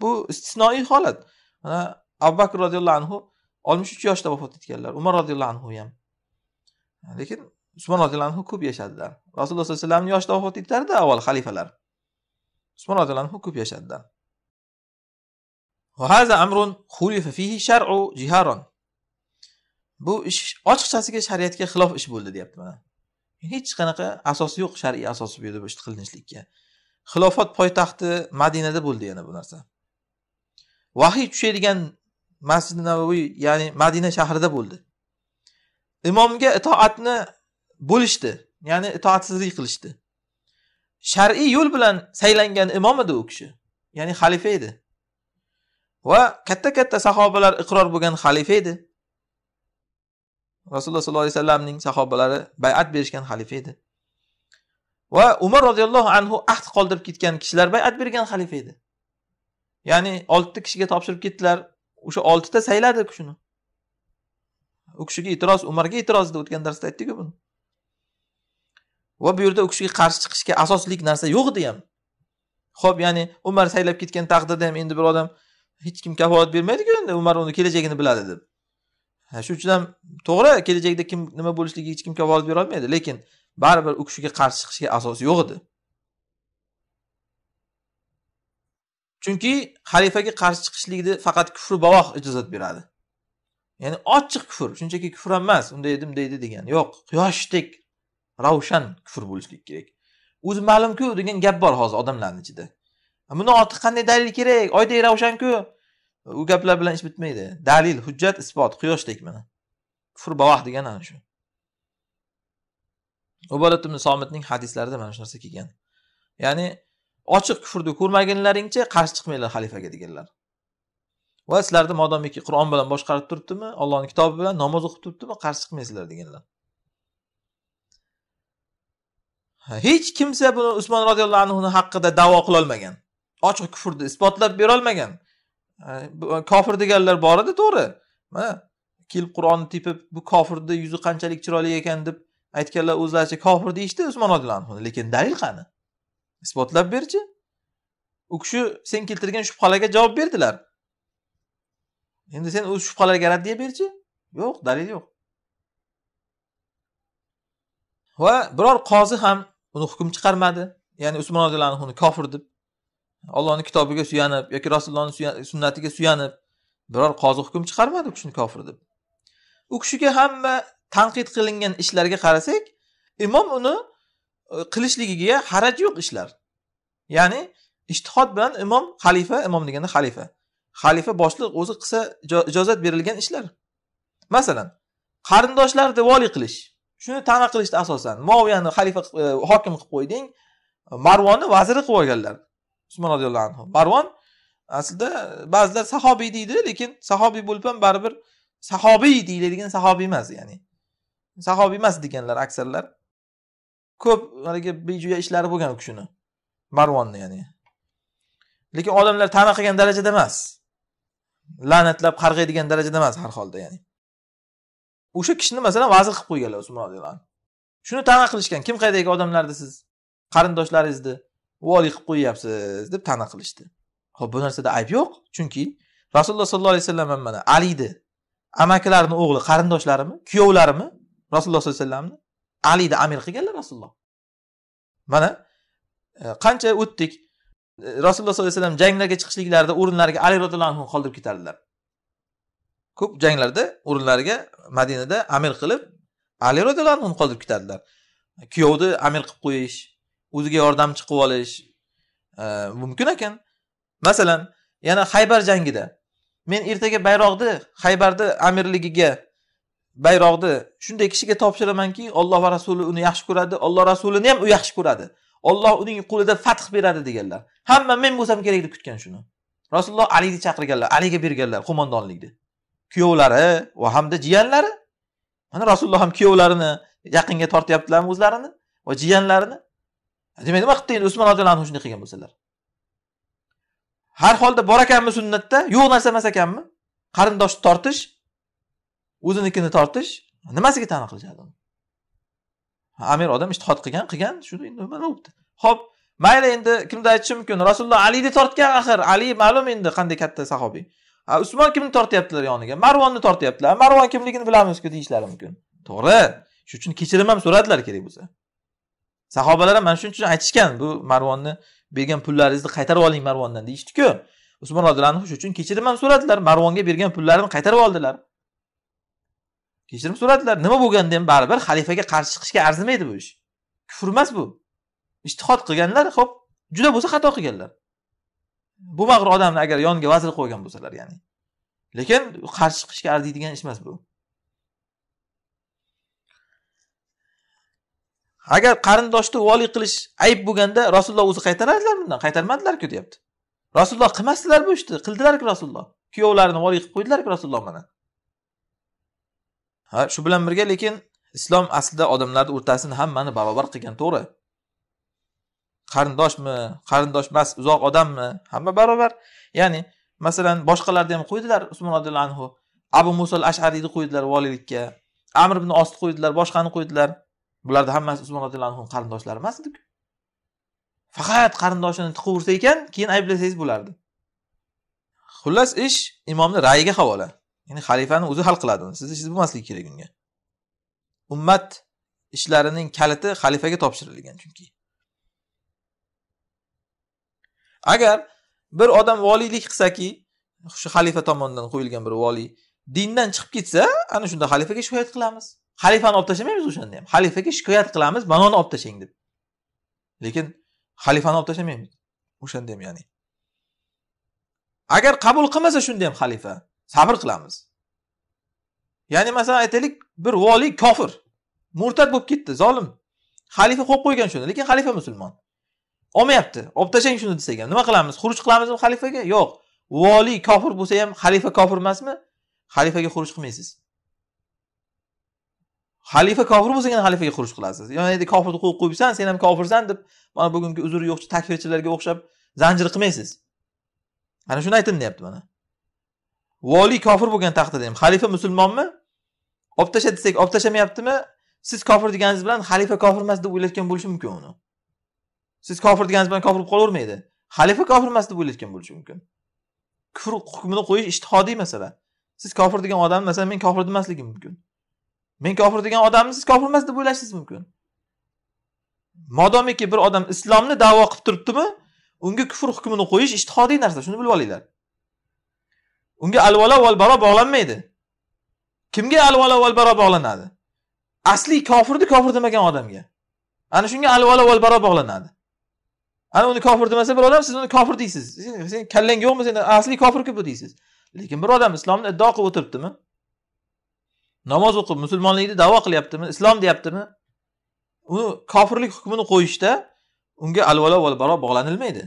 bu istisnoiy holat mana abu bakr roziyallohu anhu oltmish uch yoshda vafot etganlar umar roziyallohu anhu ham lekin usmon roziyallohu anhu ko'p yashadilar rasululloh sallallohu alayhi vasallamni yoshida vafot etdilarda avval xalifalar usmon roziyallohu anhu ko'p yashadilar bu ish ochiqchasiga shariatga xilof ish bo'ldi deyapti mana hech qanaqa asosi yo'q shar'iy asosi bu yerda bu ishni qilinishlikka xilofat poytaxti madinada bo'ldi yana bu narsa vahiy tushadigan masjid navaviy ya'ni madina shahrida bo'ldi imomga itoatni bo'lishdi ya'ni itoatsizlik qilishdi shar'iy yo'l bilan saylangan imom edi u kishi ya'ni xalifa edi va katta katta sahobalar iqror bo'lgan xalifa edi rasululloh sollallohu alayhi vasallamning sahobalari bayat berishgan xalifa edi va umar roziyallohu anhu ahd qoldirib ketgan kishilar bayat bergan xalifa edi ya'ni oltita kishiga topshirib ketdilar o'sha oltita sayladi shuni u kishiga e'tiroz umarga e'tiroz deb o'tgan darsda aytdiku buni va bu yerda u kishiga qarshi chiqishga asoslik narsa yo'q edi ham ho'p ya'ni umar saylab ketgan taqdirda ham endi bir odam hech kim kafolat bermaydiku endi umar uni kelajagini biladi deb shuning uchun ham to'g'ri kelajakda kim nima bo'lishligiga hech kim kafolat berolmaydi lekin baribir u kishiga qarshi chiqishga asos yo'q edi chunki xalifaga qarshi chiqishlikni faqat kufri baloh ijozat beradi ya'ni ochiq kufr shunchaki kufr emas unday edim deydi degan yo'q quyoshdek ravshan kufr bo'lishlik kerak o'zi ma'lumku degan gap bor hozir odamlarni ichida buni ortiq qanday dalil kerak oydek ravshanku u gaplar bilan ish bitmaydi dalil hujjat isbot quyoshdek mana kufr bavoh degan ana shu ubodat ibn somitning hadislarida mana shu narsa kelgan ya'ni ochiq kufrni ko'rmaganlaringcha qarshi chiqmanglar xalifaga deganlar va sizlarni modomiki qur'on bilan boshqarib turibdimi ollohni kitobi bilan namoz o'qib turibdimi qarshi chiqmaysizlar deganlar hech kimsa buni usmon roziyallohu anhuni haqida da'vo qilolmagan ochiq kufrni isbotlab berolmagan kofir deganlar bor edi to'g'ri mana kelib qur'onni tepib bu kofirni yuzi qanchalik chiroyli ekan deb aytganlar o'zlaricha kofir deyishdi usmon roziyallohu anhu lekin dalil qani isbotlab berchi u kishi sen keltirgan shubhalarga javob berdilar endi sen o'z shubhalarga raddiya berchi yo'q dalil yo'q va biror qozi ham uni hukm chiqarmadi ya'ni usmon roziyallohu anhuni kofir deb ollohni kitobiga suyanib yoki rasulullohni sunnatiga suyanib biror qozi hukm chiqarmadi u kishini kofir deb u kishiga hamma tanqid qilingan ishlarga qarasak imom uni e, qilishligiga haraj yo'q ishlar ya'ni ishtihod bilan imom xalifa imom deganda xalifa xalifa boshliq o'zi qilsa ijozat berilgan ishlar masalan qarindoshlarni voliy qilish shuni tana qilishdi asosan moviyani xalifa e, hokim qilib qo'yding marvonni vaziri qilib olganlar usmon roziyallohu anhu marvon aslida ba'zilar sahobiy deydi lekin sahobiy bo'lib ham baribir sahobiy deyiladigan sahobiy emas ya'ni sahobiy emas deganlar aksarlar ko'p haligi bejuya ishlari bo'lgan u kishini marvonni ya'ni lekin odamlar tana qilgan darajada emas la'natlab qarg'aydigan darajada emas har holda ya'ni o'sha kishini masalan vazir qilib qo'yganlar usmon roziyallohu shuni tana qilishgan kim qaydagi odamlarni siz qarindoshlaringizni voliy qilib qo'yyapsiz deb tana qilishdi ho'p bu narsada ayb yo'q chunki rasululloh sollallohu alayhi vasallam ham mana alini amakilarini o'g'li qarindoshlarimi kuyovlarimi rasululloh sollallohu alayhi vasallamni alini amir qilganlar rasululloh mana e, qancha o'tdik e, rasululloh sollallohu alayhi vasallam janglarga chiqishliklarida o'rinlariga ali roziyallohu anhuni qoldirib ketardilar ko'p janglarda o'rinlariga madinada amir qilib ali roziyallohu anhuni qoldirib ketadilar kuyovni amir qilib qo'yish o'ziga yordamchi qilib olish e, mumkin ekan masalan yana haybar jangida men ertaga bayroqni haybarni amirligiga bayroqni shunday kishiga topshiramanki olloh va rasuli uni yaxshi ko'radi olloh rasulini ham u yaxshi ko'radi olloh uning qo'lida fath beradi deganlar hamma men bo'lsam kerak deb kutgan shuni rasululloh aliyni chaqirganlar aliga berganlar qo'mondonlikni kuyovlari va hamda jiyanlari mana rasululloh ham kuyovlarini yaqinga tortyaptilarmi o'zlarini va jiyanlarini demak nima qildi endi usmon roziyallohu anhu shunday qilgan bo'lsalar har holda bor ekanmi sunnatda yo'q narsa emas ekanmi qarindoshni tortish o'zinikini tortish nimasiga tana qilishadi amir odam ishtihod qilgan qilgan shu endi nima bo'libdi ho'p mayli endi kimdir aytishi mumkin rasululloh aliyni tortgan axir ali ma'lum endi qanday katta sahobiy usmon kimni tortyaptilar yoniga marvonni tortyaptilar marvon kimligini bilamizku deyishlari mumkin to'g'ri shuning uchun kechirim ham so'radilar kerak bo'lsa sahobalar ham mana shuning uchun aytishgan bu marvonni bergan pullaringizni qaytarib oling marvondan deyishdiku usmon roziyallohu anhu shuning uchun kechirim ham so'radilar marvonga bergan pullarini qaytarib oldilar kechirim so'radilar nima bo'lganda ham baribir xalifaga qarshi chiqishga arzimaydi bu ish kufr emas bu ishtihod qilganlar ho'p juda bo'lsa xato qilganlar bu bag'ri odamni agar yoniga vazir qo'ygan bo'lsalar ya'ni lekin qarshi chiqishga arziydigan ish emas bu agar qarindoshni voliy qilish ayb bo'lganda rasululloh o'zi qaytarardilar bundan qaytarmadilarku deyapti rasululloh qilmasdilar bu ishni qildilarku rasululloh kuyovlarini voliy qilib qo'ydilarku rasululloh mana ha shu bilan birga lekin islom aslida odamlarni o'rtasini hammani barobar qilgan to'g'ri qarindoshmi qarindosh emas uzoq odammi hamma barobar ya'ni masalan boshqalarni ham qo'ydilar usmon roziyallohu anhu abu muso ashariyni qo'ydilar voliylikka amr ibn osni qo'ydilar boshqani qo'ydilar bularni hammasi usmon roziyallohu anhu qarindoshlari emas ediku faqat qarindoshini tiqaversa ekan keyin ayblasangiz bo'lardi xullas ish imomni rayiga havola ya'ni xalifani o'zi hal qiladi sizni ishingiz bo'lmasligi kerak unga ummat ishlarining kaliti xalifaga topshirilgan chunki agar bir odam voliylik qilsaki shu xalifa tomonidan qo'yilgan bir voliy dindan chiqib ketsa ana shunda xalifaga shikoyat qilamiz xalifani olib tashlamaymiz o'shanda ham xalifaga shikoyat qilamiz manoni olib tashlang deb lekin xalifani olib tashlamaymiz o'shanda ham ya'ni agar qabul qilmasa shunda ham xalifa sabr qilamiz ya'ni masalan aytaylik bir voliy kofir murtad bo'lib ketdi zolim xalifa qo'yib qo'ygan shuni lekin xalifa musulmon olmayapti olib tashlang shuni desak ham nima qilamiz xuruj qilamizmi xalifaga yo'q voliy kofir bo'lsa ham xalifa kofir emasmi xalifaga xuruj qilmaysiz xalifa kofir bo'lsagina xalifaga xuruj qilasiz yani kofirni qo'yib qo'yibsan sen ham kofirsan deb mana bugungi uzri yo'qchi takfirchilarga o'xshab zanjir qilmaysiz ana shuni deyapti mana voliy kofir bo'lgan taxtida ham xalifa musulmonmi olib tashla desak olib tashlamayaptimi siz kofir deganingiz bilan xalifa kofir emas deb o'ylayotgan bo'lishi mumkin uni siz kofir deganingiz bilan kofir bo'lib qolavermaydi xalifa kofir emas deb o'ylayotgan bo'lishi mumkin kufr hukmini qo'yish ishtihodiy masala siz kofir degan odamni masalan men kofir demasligim mumkin men kofir degan odamni siz kofir emas deb o'ylashingiz mumkin modomiki bir odam islomni davo qilib turibdimi unga kufr hukmini qo'yish ishtihodiy narsa shuni bilib olinglar unga alvalo valbaro bog'lanmaydi kimga alvalo valbaro bog'lanadi asli kofirni kofir demagan odamga ana shunga alvalo valbaro bog'lanadi ana uni kofir demasa bir odam siz uni kofir deysiz sen kallang yo'qmi sen asli kofirku bu deysiz lekin bir odam islomni iddao qilib o'tiribdimi namoz o'qib musulmonlikni davo qilyaptimi islom deyaptimi uni kofirlik hukmini qo'yishda unga alvalo val bog'lanilmaydi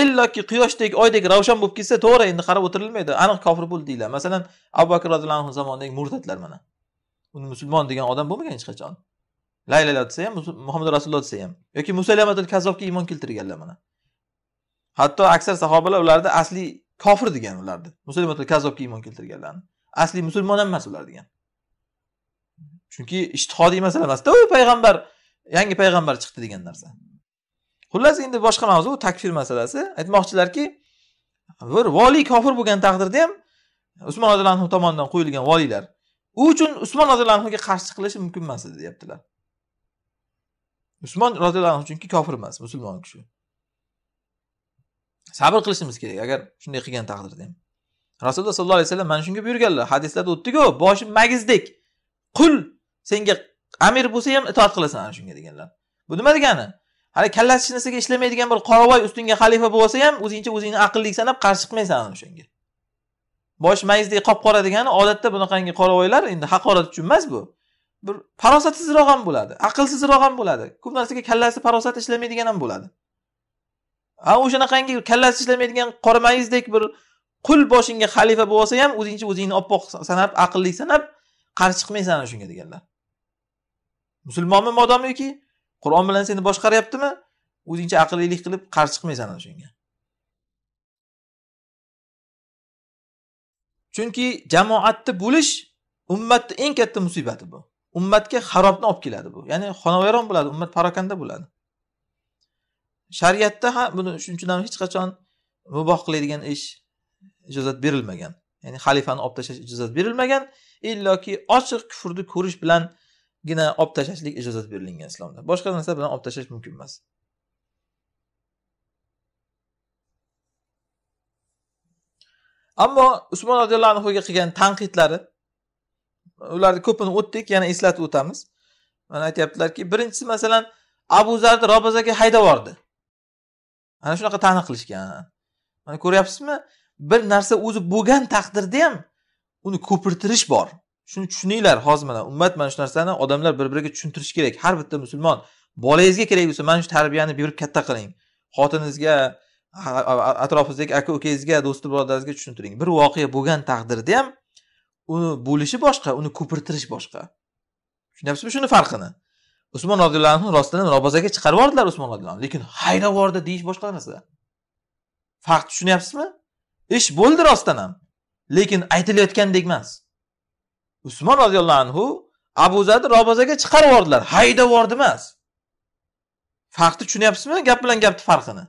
illoki quyoshdek oydek ravshan bo'lib ketsa to'g'ri endi qarab o'tirilmaydi aniq kofir bo'ldi deyiladi masalan abu bakr roziyallohu anhu zamonidagi murtadlar mana uni musulmon degan odam bo'lmagan hech qachon la desa ham muhammad rasululloh desa ham yoki musaylamatul kazobga iymon keltirganlar mana hatto aksar sahobalar ularni asli kofir degan ularni musaylamatul kazobga iymon keltirganlarni asli musulmon ham emas ular degan chunki ishtihodiy masala emasda u payg'ambar yangi payg'ambar chiqdi degan narsa xullas endi boshqa mavzu takfir masalasi aytmoqchilarki bir voliy kofir bo'lgan taqdirda ham usmon roziyallohu anhu tomonidan qo'yilgan voliylar u uchun usmon roziyallohu anhuga qarshi chiqilishi mumkin emas deyaptilar musulmon roziyallohu anhu chunki kofir emas musulmon kishi sabr qilishimiz kerak agar shunday qilgan taqdirda ham rasululloh sollallohu alayhi vasallam mana shunga buyurganlar hadislarda o'tdiku boshi magizdek qul senga amir bo'lsa ham itoat qilasan ana shunga deganlar bu nima degani hali kallasi hech narsaga ishlamaydigan bir qoravoy ustingga xalifa bo'lsa ham o'zingcha o'zingni aqlli sanab qarshi chiqmaysan ana o'shanga boshi mayizdek qop qora degani odatda bunaqangi qoravoylar endi haqorat uchun emas bu bir farosatsizroq ham bo'ladi aqlsizroq ham bo'ladi ko'p narsaga kallasi farosati ishlamaydigan ham bo'ladi a o'shanaqangi kallasi ishlamaydigan qora mayizdek bir qul boshingga xalifa bo'lib olsa ham o'zingcha o'zingni oppoq sanab aqlli sanab qarshi chiqmaysan ana shunga deganlar musulmonmi modomiki qur'on bilan seni boshqaryaptimi o'zingcha aqllilik qilib qarshi chiqmaysan ana shunga chunki jamoatda bo'lish ummatni eng katta musibati bu ummatga harobni olib keladi bu ya'ni xonavayron bo'ladi ummat parokanda bo'ladi shariatda ham buni ham hech qachon muboh qiladigan ish ijozat berilmagan ya'ni xalifani olib tashlash ijozat berilmagan illoki ochiq kufrni ko'rish bilangina olib tashlashlik ijozat berilgan islomda boshqa narsa bilan olib tashlash mumkin emas ammo usmon roziyallohu anhuga qilgan tanqidlari ularni ko'pini o'tdik yana eslatib o'tamiz mana aytyaptilarki birinchisi masalan abu zarni robazaga haydab yubordi ana shunaqa tani qilishgan mana ko'ryapsizmi bir narsa o'zi bo'lgan taqdirda ham uni ko'pirtirish bor shuni tushuninglar hozir mana ummat mana shu narsani odamlar bir biriga tushuntirish kerak har bitta musulmon bolangizga kerak bo'lsa mana shu tarbiyani berib katta qiling xotiningizga atrofingizdagi aka ukangizga do'sti birodaringizga tushuntiring bir voqea bo'lgan taqdirda ham uni bo'lishi boshqa uni ko'pirtirish boshqa tushunyapsizmi shuni farqini usmon roziyallohu anhu rostdan robozaga chiqarib yubordilar usmon roziyallohu lekin yubordi deyish boshqa narsa farq tushunyapsizmi ish bo'ldi rostdan ham lekin aytilayotgandek emas usmon roziyallohu anhu abu zarni robozaga chiqarib yubordilar yubordi emas farqni tushunyapsizmi gap bilan gapni farqini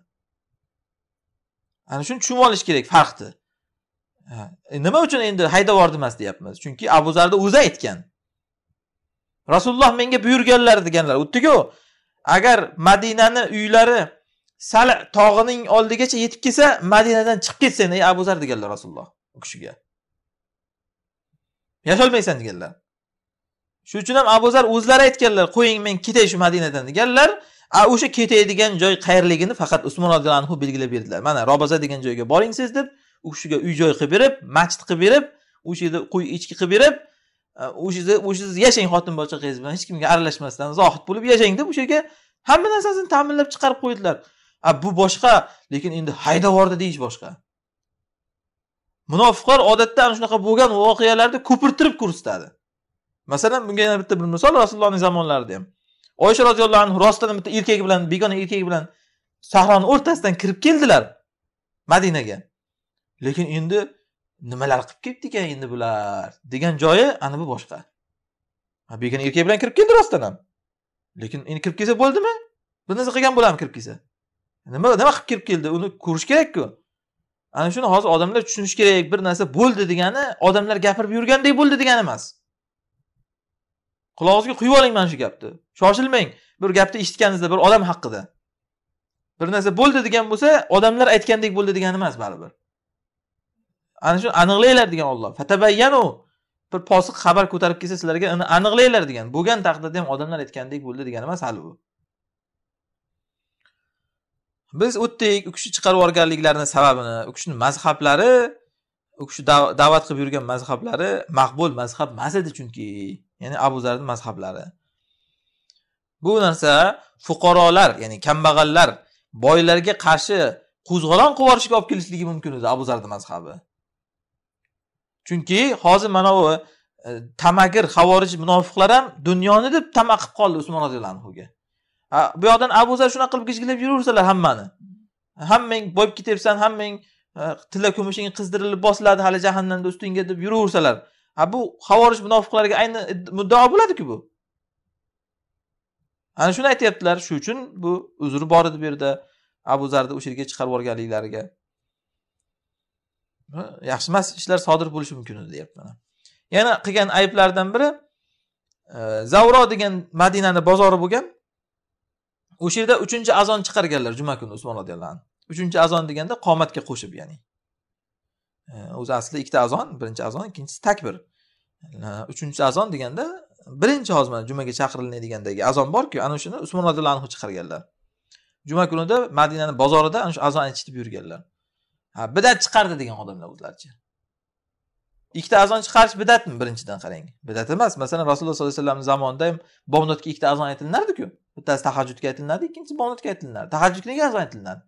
ana shuni tushunib olish kerak farqni E, nima uchun endi haydab emas deyapmiz chunki abu zarni o'zi aytgan rasululloh menga buyurganlar deganlar o'tdiku agar madinani uylari sal tog'ining oldigacha yetib kelsa madinadan chiqib ketsin ey abu zar deganlar rasululloh u kishiga yasholmaysan deganlar shuning uchun ham abu zar o'zlari aytganlar qo'ying men ketay shu madinadan deganlar a o'sha ketadigan joy qayerligini faqat usmon roziyallohu anhu belgilab berdilar mana robaza degan joyga boring siz deb u kishiga uy joy qilib berib masjid qilib berib o'sha yerda qo'y echki qilib berib o'sha yerda o'sha yerda yashang xotin bola chaqangiz bilan hech kimga aralashmasdan zohid bo'lib yashang deb o'sha yerga hamma narsasini ta'minlab chiqarib qo'ydilar a bu boshqa lekin endi haydavordi deyish boshqa munofiqlar odatda ana shunaqa bo'lgan voqealarni ko'pirtirib ko'rsatadi masalan bunga yana bitta bir misol rasulullohning zamonlarida ham oysha roziyallohu anhu rostdan bitta erkak bilan begona erkak bilan sahroni o'rtasidan kirib keldilar madinaga lekin endi nimalar qilib kelibdi ekan endi bular degan joyi ana bu boshqa begona erkak bilan kirib keldi rostdan ham lekin endi kirib kelsa bo'ldimi bir narsa qilgan bo'ladimi kirib kelsa nima nima qilib kirib keldi uni ko'rish kerakku ana shuni hozir odamlar tushunishi kerak bir narsa bo'ldi degani odamlar gapirib yurgandek bo'ldi degani emas qulog'ingizga quyib oling mana shu gapni shoshilmang bir gapni eshitganingizda bir odam haqida bir narsa bo'ldi degan bo'lsa odamlar aytgandek bo'ldi degani emas baribir ana shuni aniqlanglar degan olloh fatabayyanu bir posiq xabar ko'tarib kelsa sizlarga uni aniqlanglar degan bo'lgan taqdirda ham odamlar aytgandek bo'ldi degani emas hali u biz o'tdik u kishi chiqarib yuborganliklarini sababini u kishini mazhablari u kishi da'vat qilib yurgan mazhablari maqbul mazhab emas edi chunki ya'ni abu zarni mazhablari bu narsa fuqarolar ya'ni kambag'allar boylarga qarshi qo'zg'olon qilib yuborishga olib kelishligi mumkin edi abu zarni mazhabi chunki hozir mana bu e, tamagir havorij munofiqlar ham dunyoni deb tama qilib qoldi usmon roziyallohu anhuga bu yoqdan abu zar shunaqa qilib gijgilab yuraversalar hammani hammang boyib ketyapsan hammang e, tilla kumushing qizdirilib bosiladi hali jahannamda ustingga deb yuraversalar a bu havorij munofiqlarga ayni muddao bo'ladiku bu ana shuni aytyaptilar shu uchun bu uzri bor edi bu yerda abu zarni o'sha yerga chiqarib yuborganliklariga yaxshi emas ishlar sodir bo'lishi mumkin edi deyapti yana qilgan ayblaridan biri e, zavro degan madinani bozori bo'lgan o'sha yerda uchinchi azon chiqarganlar juma kuni usmon roziyallohu anhu uchinchi azon deganda qomatga qo'shib ya'ni e, o'zi asli ikkita azon birinchi azon ikkinchisi takbir e, uchinchi azon deganda birinchi hozir mana jumaga chaqirilmaydigandagi azon borku ana o'shani usmon roziyallohu anhu chiqarganlar juma kunida madinani bozorida ana shu azon eshitib yurganlar ha bidat chiqardi degan odamlar o'zlaricha ikkita azon chiqarish bidatmi birinchidan qarang bidat emas masalan rasululloh sollallohu alayhi vasallamni zamonida ham bomdodga ikkita azon aytilinardiku bittasi tahajjudga aytilinadi ikkinchisi bomdodga aytilinadi tahajjudga nega azon aytilinadi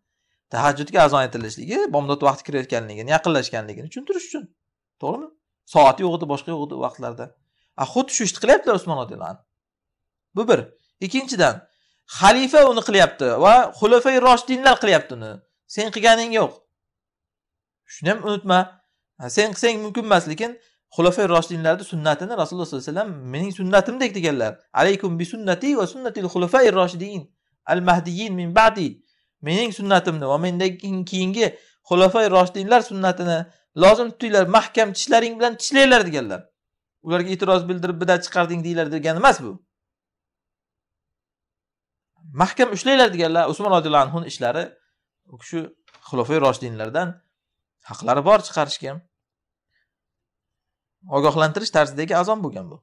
tahajjudga azon aytilishligi bomdod vaqti kirayotganligini yaqinlashganligini tushuntirish uchun to'g'rimi soati yo'q edi boshqa yo'q edi vaqtlarda xuddi shu ishni qilyaptilar usmon roziyallohu anhu bu bir ikkinchidan xalifa uni qilyapti va xulafai roshidinlar qilyapti uni sen qilganing yo'q shuni ham unutma sen qilsang mumkin emas lekin xulofay roshidinlarni sunnatini rasululloh sollallohu alayhi vasallam mening sunnatimdek deganlar alaykum bi sunnati va sunnati xulofai roshidin al mahdiyin min ba'di mening sunnatimni va mendan keyingi xulofai roshidinlar sunnatini lozim tutinglar mahkam tishlaring bilan tishlanglar deganlar ularga e'tiroz bildirib bidat chiqarding deyglar degani emas bu mahkam ushlanglar deganlar usmon roziyallohu anhu ishlari u kishi xulofai roshidinlardan haqlari bor chiqarishga ham ogohlantirish tarzidagi azon bo'lgan bu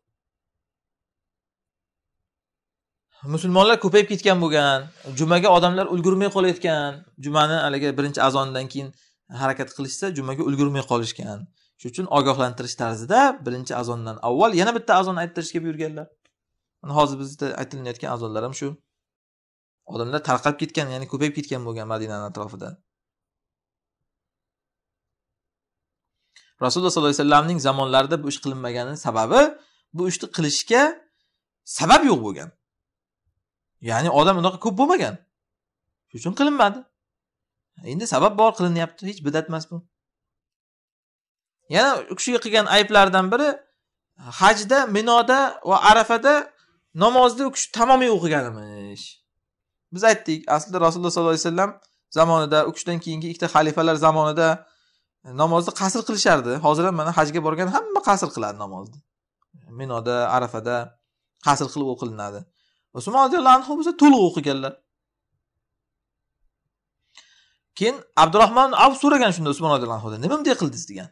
musulmonlar ko'payib ketgan bo'lgan jumaga odamlar ulgurmay qolayotgan jumani haligi birinchi azondan keyin harakat qilishsa jumaga ulgurmay qolishgan shuning uchun ogohlantirish tarzida birinchi azondan avval yana bitta azon ayttirishga buyurganlar hozir bizda aytilinayotgan azonlar ham shu odamlar tarqab ketgan ya'ni ko'payib ketgan bo'lgan madinani atrofida rasululloh sollallohu alayhi vasallamning zamonlarida bu ish qilinmagani sababi bu ishni qilishga sabab yo'q bo'lgan ya'ni odam unaqa ko'p bo'lmagan shuning uchun qilinmadi endi sabab bor qilinyapti hech bidat emas bu yana u kishiga qilgan ayblaridan biri hajda minoda va arafada namozni u kishi tamomiy emish biz aytdik aslida rasululloh sollallohu alayhi vasallam zamonida u kishidan keyingi ikkita xalifalar zamonida namozni qasr qilishardi hozir ham mana hajga borgan hamma qasr qiladi namozni minoda arafada qasr qilib o'qilinadi usmon roziyallohu anhu bo'lsa to'liq o'qiganlar keyin abdurahmon av so'ragan shunda usmon roziyallohu anhudan nima bunday qildingiz degan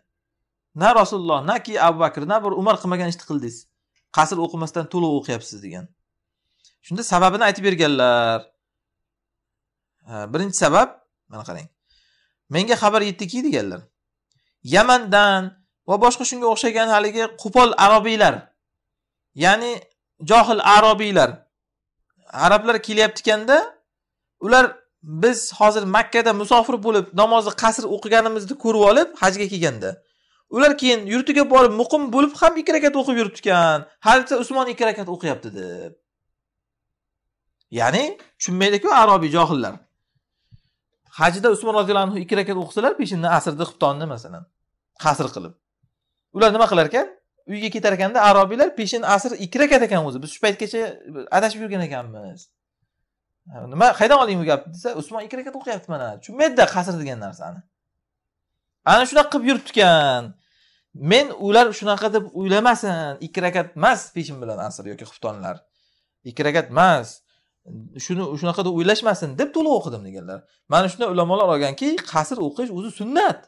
na rasululloh naki abu bakr na bir umar qilmagan ishni qildingiz qasr o'qimasdan to'liq o'qiyapsiz degan shunda sababini aytib berganlar birinchi sabab mana qarang menga xabar yetdiki deganlar yamandan va boshqa shunga o'xshagan haligi qo'pol arobiylar ya'ni johil arobiylar arablar kelyaptikanda ular biz hozir makkada musofir bo'lib namozni qasr o'qiganimizni ko'rib olib hajga kelganda ular keyin yurtiga borib muqim bo'lib ham ikki rakat o'qib yuribdikan hadisa usmon ikki rakat o'qiyapti deb ya'ni tushunmaydiku arobiy johillar hajda usmon roziyallohu anhu ikki rakat o'qisalar peshinda asrni xubtonni masalan qasr qilib ular nima qilar ekan uyga ketar ekanda arobiylar peshin asr ikki rakat ekan o'zi biz shu paytgacha adashib yurgan ekanmiz nima qayerdan olding bu gapni desa usmon ikki rakat o'qiyapti mana tushunmaydida qasr degan narsani ana shunaqa qilib yuribdikan men ular shunaqa deb o'ylamasin ikki rakat emas peshin bilan asr yoki xuftonlar ikki rakat emas shuni shunaqa deb o'ylashmasin deb to'liq o'qidim deganlar mana shunda ulamolar olganki qasr o'qish o'zi sunnat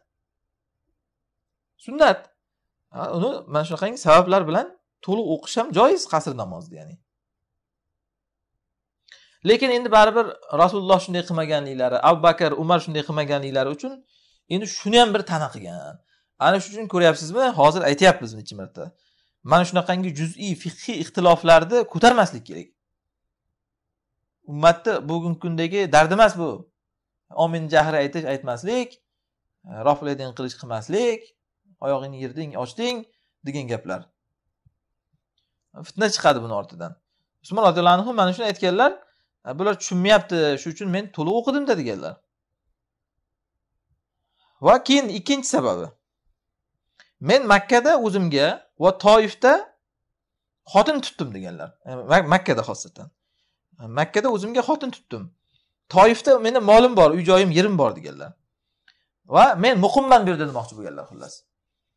sunnat uni mana shunaqangi sabablar bilan to'liq o'qish ham joiz qasr namozni ya'ni lekin endi baribir rasululloh shunday qilmaganliklari abu bakr umar shunday qilmaganliklari uchun endi shuni ham bir tana qilgan ana shuning uchun ko'ryapsizmi hozir aytyapmiz nechi marta mana shunaqangi juz'iy fiqhiy ixtiloflarni ko'tarmaslik kerak ummatni bugungi kundagi dard emas bu omin jahri aytish aytmaslik roflaydin qilish qilmaslik oyog'ingni yerding ochding degan gaplar fitna chiqadi buni ortidan usmon roziyallohu anhu mana shuni aytganlar bular tushunmayapti shu uchun men to'liq o'qidimda deganlar va keyin ikkinchi sababi men makkada o'zimga va toifda xotin tutdim deganlar makkada xosatan makkada o'zimga xotin tutdim toifda meni molim bor uy joyim yerim bor deganlar va men muqimman bu yerda demoqchi bo'lganlar xullas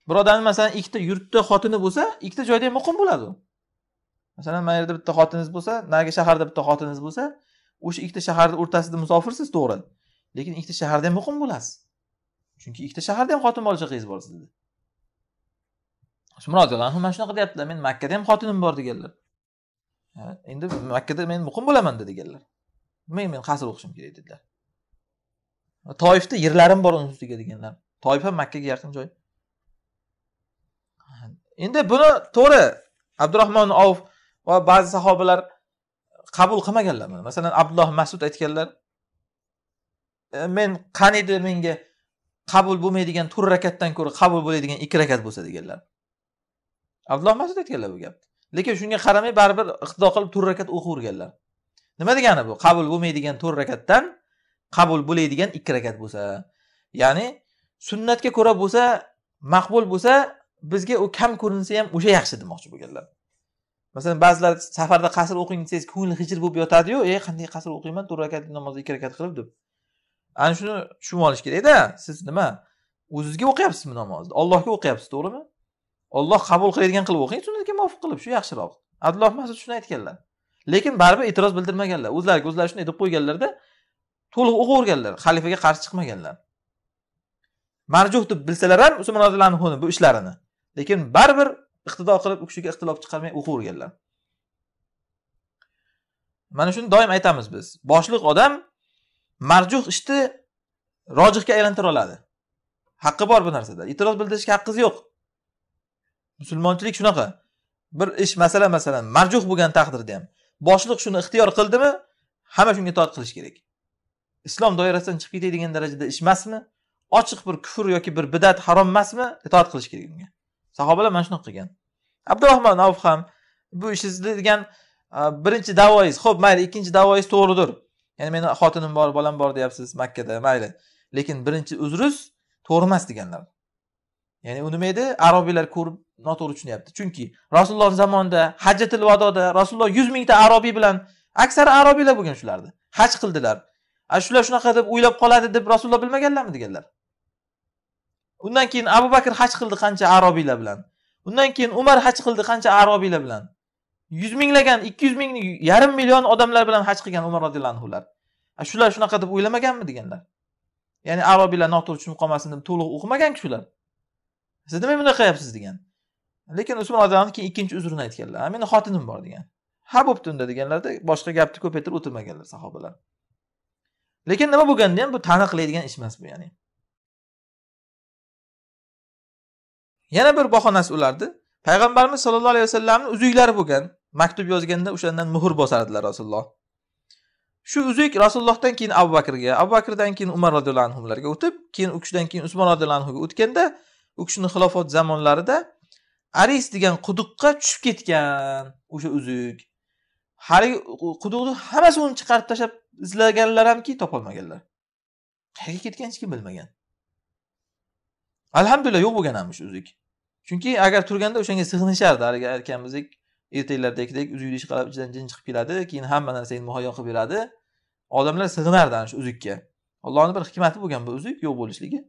bir odamni masalan ikkita yurtda xotini bo'lsa ikkita joyda ham muqim bo'ladi u masalan mana yerda bitta xotiningiz bo'lsa narigi shaharda bitta xotiningiz bo'lsa o'sha ikkita shaharni o'rtasida musofirsiz to'g'ri lekin ikkita shaharda ham muqim bo'lasiz chunki ikkita shaharda ham xotin bo'lish haqingiz bor sizda Shu roziyallohu anhu mana shunaqa deyaptilar men makkada ham xotinim bor deganlar endi makkada men muqim bo'laman deganlar men men qasr o'qishim kerak dedilar toifda yerlarim bor uni ustiga deganlar toif ham makkaga yaqin joy endi buni to'g'ri abdurahmon ov va ba'zi sahobalar qabul qilmaganlar buni masalan abdulloh masud aytganlar e, men qaniydi menga qabul bo'lmaydigan to'rt rakatdan ko'ra qabul bo'ladigan ikki rakat bo'lsa deganlar abdulloh masud aytganlar bu gapni lekin shunga qaramay baribir iqtido qilib to'rt rakat o'qiverganlar nima degani bu qabul bo'lmaydigan to'rt rakatdan qabul bo'ladigan ikki rakat bo'lsa ya'ni sunnatga ko'ra bo'lsa maqbul bo'lsa bizga u kam ko'rinsa ham o'sha yaxshi demoqchi bo'lganlar masalan ba'zilar safarda qasr o'qing desangiz ko'ngli hijr bo'lib yotadiyu ey qanday qasr o'qiyman to'rt rakatli namozni ikki rakat qilib deb ana shuni tushunib olish kerakda siz nima o'zizga o'qiyapsizmi namozni ollohga o'qiyapsiz to'g'rimi olloh qabul qiladigan qilib o'qing sunnatga muvofiq qilib shu yaxshiroq abdulloh masud shuni aytganlar lekin baribir e'tiroz bildirmaganlar o'zlariga o'zlari shunday deb qo'yganlarda to'liq o'qiyverganlar xalifaga qarshi chiqmaganlar marjuh deb bilsalar ham usmon roziyallohu anhuni bu ishlarini lekin baribir iqtido qilib u kishiga ixtilof chiqarmay o'qiyverganlar mana shuni doim aytamiz biz boshliq odam marjuh ishni rojihga aylantira oladi haqqi bor bu narsada e'tiroz bildirishga haqqingiz yo'q musulmonchilik shunaqa bir ish masala masalan marjuh bo'lgan taqdirda ham boshliq shuni ixtiyor qildimi hamma shunga itoat qilish kerak islom doirasidan chiqib ketadigan darajada ish emasmi ochiq bir kufr yoki bir bidat harom emasmi itoat e, qilish kerak unga sahobalar mana shunaqa qilgan abdurahmon avf ham bu ishingiz degan birinchi davoingiz ho'p mayli ikkinchi davoingiz to'g'ridir ya'ni meni xotinim bor bolam bor deyapsiz makkada mayli lekin birinchi uzringiz to'g'ri emas deganlar ya'ni u nima edi arobiylar ko'rib noto'g'ri tushunyapti chunki rasululloh zamonida hajjatil vadoda rasululloh yuz mingta arobiy bilan aksari arobiylar bo'lgan shularni haj qildilar a shular shunaqa deb o'ylab qoladi deb rasululloh bilmaganlarmi deganlar undan keyin abu bakr haj qildi qancha arobiylar bilan undan keyin umar haj qildi qancha arobiylar bilan yuz minglagan ikki yuz ming yarim million odamlar bilan haj qilgan umar roziyallohu anhular shular shunaqa deb o'ylamaganmi deganlar ya'ni arobiylar noto'g'ri tushunib qolmasin deb to'liq o'qimagan shular siz nimaga bunday qilyapsiz degan lekin usmon keyin ikkinchi uzrini aytganlar meni xotinim bor degan ha bo'pti unda deganlarda boshqa gapni ko'paytirib o'tirmaganlar sahobalar lekin nima bo'lganda ham bu taniqlaydigan ish emas bu ya'ni yana bir bahonasi ularni payg'ambarimiz sollallohu alayhi vasallamni uzuklari bo'lgan maktub yozganda o'shandan muhr bosardilar rasululloh shu uzuk rasulullohdan keyin abu bakrga abu bakrdan keyin umar roziyallohu anhularga o'tib keyin u kishidan keyin usmon roziyallohu anhuga o'tganda u kishini xilofat zamonlarida aris degan quduqqa tushib ketgan o'sha uzuk haligi quduqni hammasi uni chiqarib tashlab izlaganlar hamki topolmaganlar qayerga ketgan hech kim bilmagan alhamdulillah yo'q bo'lgan ham uzuk chunki agar turganda o'shanga sig'inishardi haligi aytganimizdek ertaklardagidek uzukni ishqalab ichidan jin chiqib keladi keyin hamma narsangni muhayyo qilib beradi odamlar sig'inardi ana shu uzukka allohni bir hikmati bo'lgan bu uzuk yo'q bo'lishligi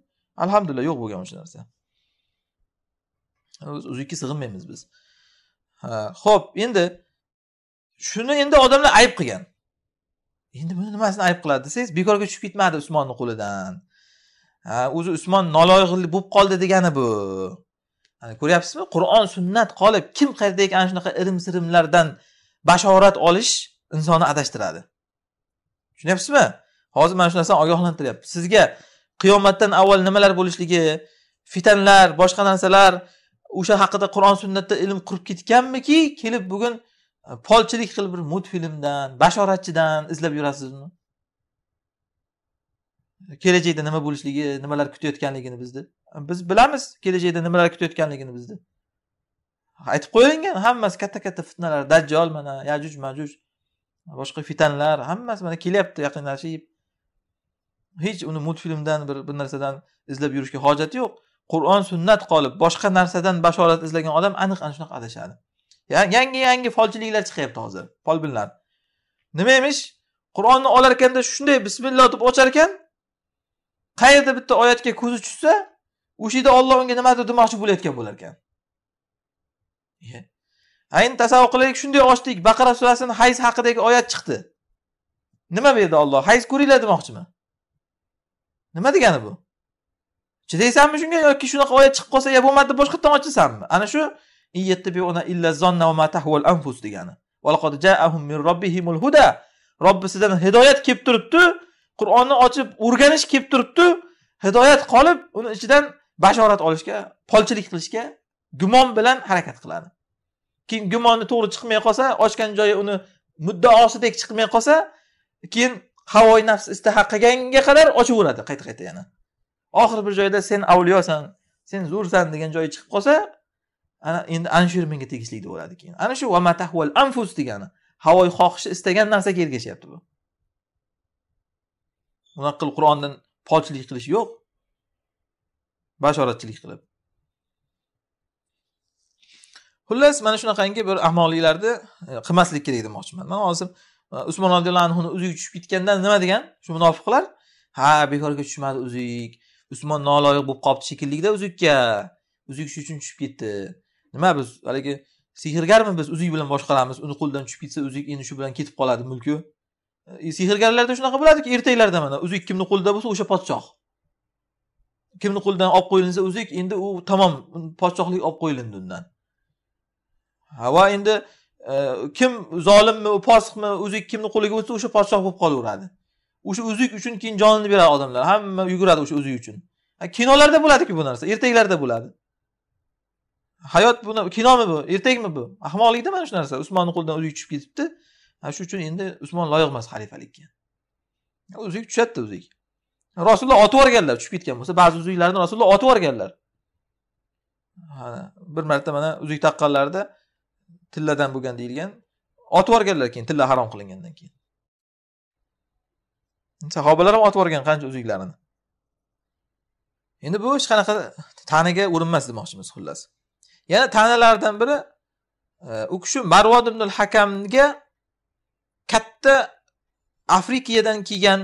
alhamdulillah yo'q bo'lgan o'sha narsa o'zikka sig'inmaymiz biz ho'p endi shuni endi odamlar ayb qilgan endi buni nimasini ayb qiladi desangiz bekorga tushib ketmadi usmonni qo'lidan o'zi usmon noloyiqlik bo'lib qoldi degani bu ko'ryapsizmi qur'on sunnat qolib kim qayerdagi ana shunaqa irim sirimlardan bashorat olish insonni adashtiradi tushunyapsizmi hozir mana shu narsani ogohlantiryapti sizga qiyomatdan avval nimalar bo'lishligi fitanlar boshqa narsalar o'sha haqida qur'on sunnatda ilm qurib ketganmiki kelib bugun e, polchilik qilib bir multfilmdan bashoratchidan izlab yurasizmi kelajakda nima bo'lishligi nimalar kutayotganligini bizni e, biz bilamiz kelajakda nimalar kutayotganligini bizni aytib qo'yilgan hammasi katta katta fitnalar dajjol mana yajuj majuj boshqa fitanlar hammasi mana kelyapti yaqinlashib hech uni multfilmdan bir bir narsadan izlab yurishga hojati yo'q qur'on sunnat qolib boshqa narsadan bashorat izlagan odam aniq ana shunaqa adashadi yangi yangi folchiliklar chiqyapti hozir folbinlar nima emish qur'onni olar ekanda shunday bismillah deb ochar ekan qayerda bitta oyatga ko'zi tushsa o'sha yerda olloh unga nimadir demoqchi bo'layotgan bo'lar ekan ayn tasavvur qilaylik shunday ochdik baqara surasini hayz haqidagi oyat chiqdi nima bu yerda olloh hayz ko'ringlar demoqchimi nima degani bu chidaysanmi shunga yoki shunaqa oyat chiqib qolsa ya bo'lmadi boshqa tomon ochasanmi ana shu anfus degani robbisidan hidoyat kelib turibdi qur'onni ochib o'rganish kelib turibdi hidoyat qolib uni ichidan bashorat olishga polchilik qilishga gumon bilan harakat qiladi keyin gumoni to'g'ri chiqmay qolsa ochgan joyi uni muddaosidek chiqmay qolsa keyin havoyi nafs istahaq qilganga qadar ochaveradi qayta qayta yana oxiri bir joyda sen avliyosan sen zo'rsan degan joyi chiqib qolsa ana endi ana shu yer menga tegishli deb o'yladi keyin ana shu vamatahval anfus degani havoyi xohishi istagan narsaga ergashyapti bu unaqa qilib qur'ondan polchilik qilish yo'q bashoratchilik qilib xullas mana shunaqangi bir ahmoqliklarni e, qilmaslik kerak demoqchiman man hozir e, usmon roziyallohu anhuni uzugi tushib ketganda nima degan shu munofiqlar ha bekorga tushmadi uzuk usmon noloyiq bo'lib qolibdi shekillida uzukka uzuk shu uchun tushib ketdi nima biz haligi sehrgarmi biz uzuk bilan boshqaramiz uni qo'lidan tushib ketsa uzuk endi shu bilan ketib qoladi mulki e, sehrgarlarda shunaqa bo'ladiki ertaklarda mana uzuk kimni qo'lida bo'lsa o'sha podshoh kimni qo'lidan olib qo'yilinsa uzuk endi u tamom podshohlik olib qo'yilindi undan va endi e, kim zolimmi u posiqmi uzuk kimni qo'liga o'tsa o'sha podshoh bo'lib qolaveradi o'sha uzuk uchun keyin jonini beradi odamlar hamma yuguradi o'sha uzuk uchun kinolarda bo'ladiku bu narsa ertaklarda bo'ladi hayot buni kinomi bu ertakmi bu ahmoqlikda mana shu narsa usmonni qo'lidan uzuk tushib ketibdi shu uchun endi usmon loyiq emas xalifalikka uzuk tushadida uzuk rasululloh otib yuborganlar tushib ketgan bo'lsa ba'zi uzuklarni rasululloh otib yuborganlar bir marta mana uzuk taqqanlarida tilladan bo'lgan deyilgan otib yuborganlar keyin tilla harom qilingandan keyin sahobalar ham otib yuborgan qancha uzuklarini endi bu hech qanaqa tanaga urinmas demoqchimiz xullas yana tanalardan biri e, u kishi marvod ibn hakamga katta afrikadan kelgan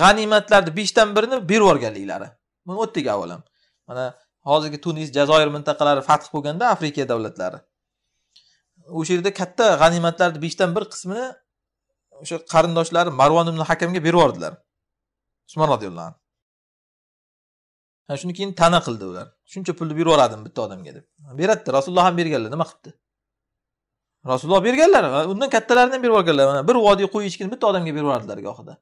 g'animatlarni beshdan birini berib yuborganliklari buni o'tdik avvalam mana hozirgi tunis jazoir mintaqalari fath bo'lganda afrika davlatlari o'sha yerda katta g'animatlarni beshdan bir qismini o'sha qarindoshlari marvon ibn hakamga berib yubordilar usmon roziyallohu anhu ana shuni keyin tana qildi ular shuncha pulni berib yuboradim bitta odamga deb beradida rasululloh ham berganlar nima qilibdi rasululloh berganlar undan kattalarini ham berib yuborganlar mana bir vodiy qo'y echkini bitta odamga berib yubordilar gohida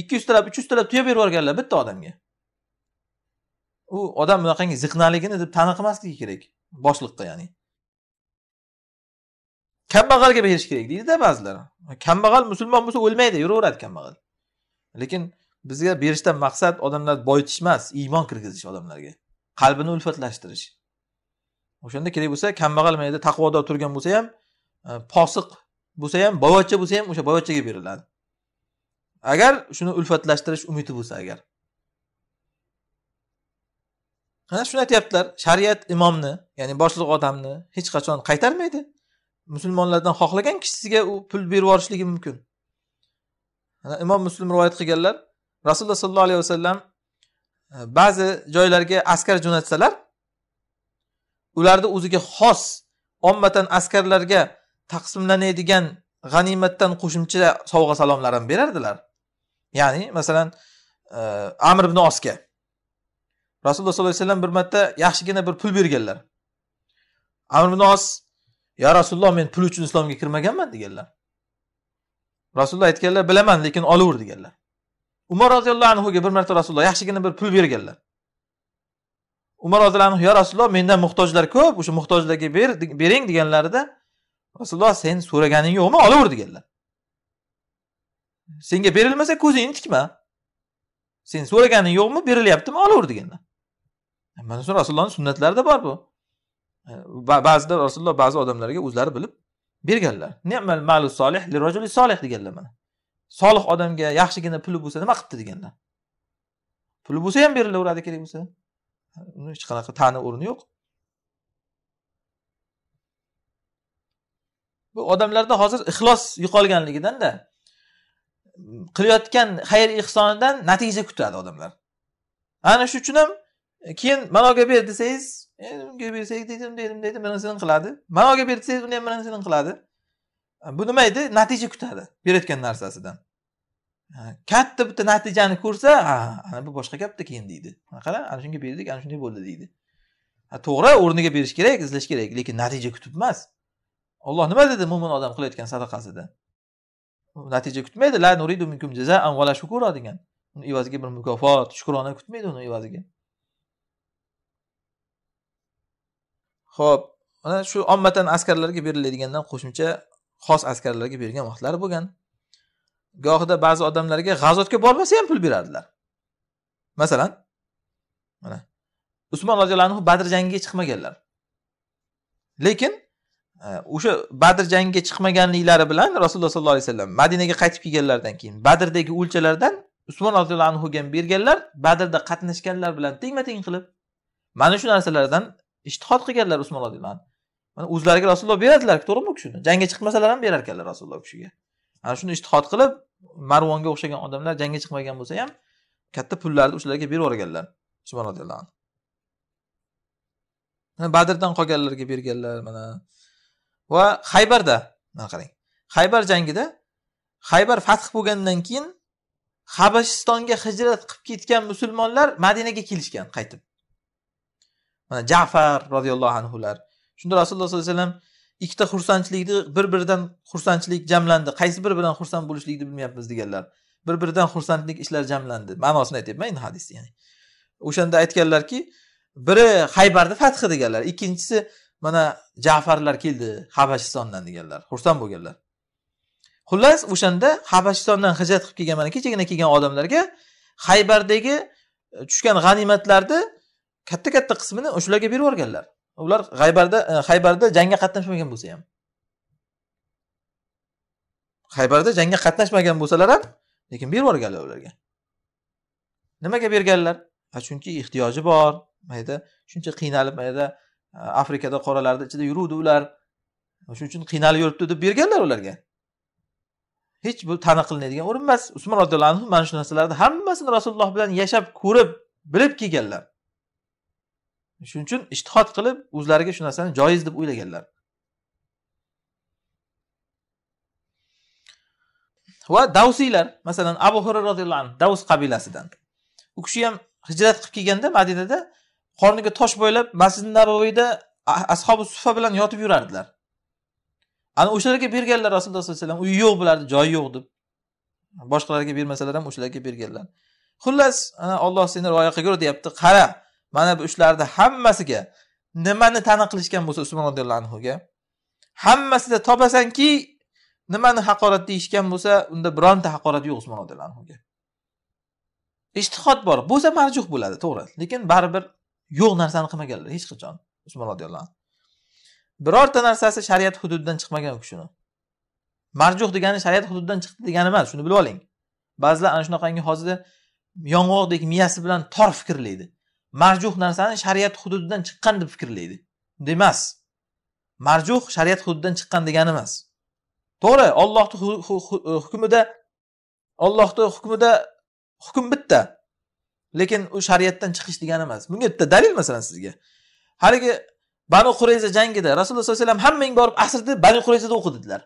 ikki yuztalab talab uch yuztalab talab tuya berib yuborganlar bitta odamga u odam bunaqangi ziqnaligini deb tana qilmasligi kerak boshliqqa ya'ni kambag'alga berish kerak deydida ba'zilar kambag'al musulmon bo'lsa o'lmaydi yuraveradi kambag'al lekin bizga berishdan maqsad odamlarni boyitish emas iymon kirgizish odamlarga qalbini ulfatlashtirish o'shanda kerak bo'lsa kambag'al mayda taqvodor turgan bo'lsa ham e, posiq bo'lsa ham boyvachcha bo'lsa ham o'sha boyvachchaga beriladi agar shuni ulfatlashtirish umidi bo'lsa agar ana shuni aytyaptilar shariat imomni ya'ni boshliq odamni hech qachon qaytarmaydi musulmonlardan xohlagan kishisiga u pul berib yuborishligi mumkin imom muslim rivoyat qilganlar rasululloh sollallohu alayhi vasallam e, ba'zi joylarga askar jo'natsalar ularni o'ziga xos ommatan askarlarga taqsimlanadigan g'animatdan qo'shimcha sovg'a salomlar ham berardilar ya'ni masalan e, amir ibn osga rasululloh sollallohu alayhi vasallam bir marta yaxshigina bir pul berganlar amir ibn os yo rasululloh men pul uchun islomga kirmaganman deganlar rasululloh aytganlar bilaman lekin olaver deganlar umar roziyallohu anhuga bir marta rasululloh yaxshigina bir pul berganlar umar roziyallohu anhu yo rasululloh mendan muhtojlar ko'p o'sha muhtojlarga ber bering deganlarida rasululloh sen so'raganing yo'qmi olaver deganlar senga berilmasa ko'zingni tikma sen so'raganing yo'qmi berilyaptimi olaver deganlar mana shu rasulullohni sunnatlarida bor bu ba'zida rasululloh ba'zi odamlarga o'zlari bilib berganlar ne'mal malu solih li rajuli solih deganlar mana solih odamga yaxshigina puli bo'lsa nima qilibdi deganlar puli bo'lsa ham berilaveradi kerak bo'lsa uni hech qanaqa tani o'rni yo'q bu odamlarda hozir ixlos yo'qolganligidanda qilayotgan xayr ehsonidan natija kutadi odamlar ana shu uchun ham keyin manoga ber desangiz unga bersak deydi unday bunday mananisini qiladi man olga bersangiz uni ham mananisini qiladi e, bu nima edi natija kutadi berayotgan narsasidan e, katta bitta natijani ko'rsa ana bu boshqa gapda keyin deydi qara ana shunga berdik ana shunday bo'ldi deydi to'g'ri o'rniga berish kerak izlash kerak lekin natija kutib emas olloh nima dedi mo'min odam qilayotgan sadaqasida natija kutmaydi la nuridu minkum jazaan degan uni evaziga bir mukofot shukrona kutmaydi uni evaziga ho'p mana shu ommatan askarlarga beriladigandan qo'shimcha xos askarlarga bergan vaqtlari bo'lgan gohida ba'zi odamlarga g'azotga bormasa ham pul berardilar masalan mana usmon roziyallohu anhu badr jangiga chiqmaganlar lekin e, o'sha badr jangiga chiqmaganliklari bilan rasululloh sollallohu alayhi vasallam madinaga qaytib kelganlaridan keyin badrdagi o'lchalardan usmon roziyallohu anhuga berganlar badrda qatnashganlar bilan tengma teng qilib mana shu narsalardan ishtihod qilganlar usmon roziyallohu anhu mana o'zlariga rasululloh beradilar to'g'rimi kishini jangga chiqmasalar ham berar ekanlar rasululloh kishiga ana shuni ishtihod qilib marvonga o'xshagan odamlar jangga chiqmagan bo'lsa ham katta pullarni o'shalarga berib yuborganlar usmon roziyallohu anhu badrdan qolganlarga berganlar mana va haybarda mana qarang haybar jangida haybar fath bo'lgandan keyin habashistonga hijrat qilib ketgan musulmonlar madinaga kelishgan qaytib mana jafar roziyallohu anhular shunda rasululloh sollallohu alayhi vasallam ikkita xursandchilikni bir biridan xursandchilik jamlandi qaysi biri bilan xursand bo'lishlikni bilmayapmiz deganlar bir biridan xursandlik ishlari jamlandi ma'nosini aytyapman endi hadisni ya'ni o'shanda aytganlarki biri haybarni fathi deganlar ikkinchisi mana jafarlar keldi habashistondan deganlar xursand bo'lganlar xullas o'shanda habashistondan hijrat qilib kelgan mana kechagina kelgan odamlarga haybardagi tushgan g'animatlarni katta katta qismini o'shalarga berib yuborganlar ular g'aybarda e, haybarda jangga qatnashmagan bo'lsa ham haybarda jangga qatnashmagan bo'lsalar ham lekin berib yuborganlar ularga nimaga berganlar chunki ehtiyoji bor mayda shuncha qiynalib mayda e, afrikada qoralarni ichida yuruvdi ular shuning uchun qiynalib yuribdi deb berganlar ularga hech bu tana qilinadigan o'rin emas usmon roziyallohu anhu mana shu narsalarni hammasini rasululloh bilan yashab ko'rib bilib kelganlar shuning uchun ishtihod qilib o'zlariga shu narsani joiz deb o'ylaganlar va davsiylar masalan abu hurra roziyallohu anhu davs qabilasidan u kishi ham hijrat qilib kelganda madinada qorniga tosh bo'ylab masjid nabaviyda ashobi sufa bilan yotib yurardilar ana o'shalarga berganlar rasululloh sallallohu alayhi vasallam uyi yo'q bularni joyi yo'q deb boshqalarga bermasalar ham o'shalarga berganlar xullas ana olloh seni rioya qilgur deyapti qara mana bu ishlarni hammasiga nimani tana qilishgan bo'lsa usmon roziyallohu anhuga hammasida topasanki nimani haqorat deyishgan bo'lsa unda bironta haqorat yo'q usmon roziyallohu anhuga ishtihod bor bo'lsa marjuh bo'ladi to'g'ri lekin baribir yo'q narsani qilmaganlar hech qachon usmon roziyallohu anhu birorta narsasi shariat hududidan chiqmagan u kishini marjuh degani shariat hududidan chiqdi degani emas shuni bilib oling ba'zilar ana shunaqangi hozirda yong'oqdek miyasi bilan tor fikrlaydi marjuh narsani shariat hududidan chiqqan deb fikrlaydi bunday emas marjuh shariat hududidan chiqqan degani emas to'g'ri ollohni hukmida ollohni hukmida hukm bitta lekin u shariatdan chiqish degani emas bunga bitta dalil masalan sizga haligi banu qurayza jangida rasululloh sallallohu alayhi vasallam hammang borib asrni banu qurayzada o'qidilar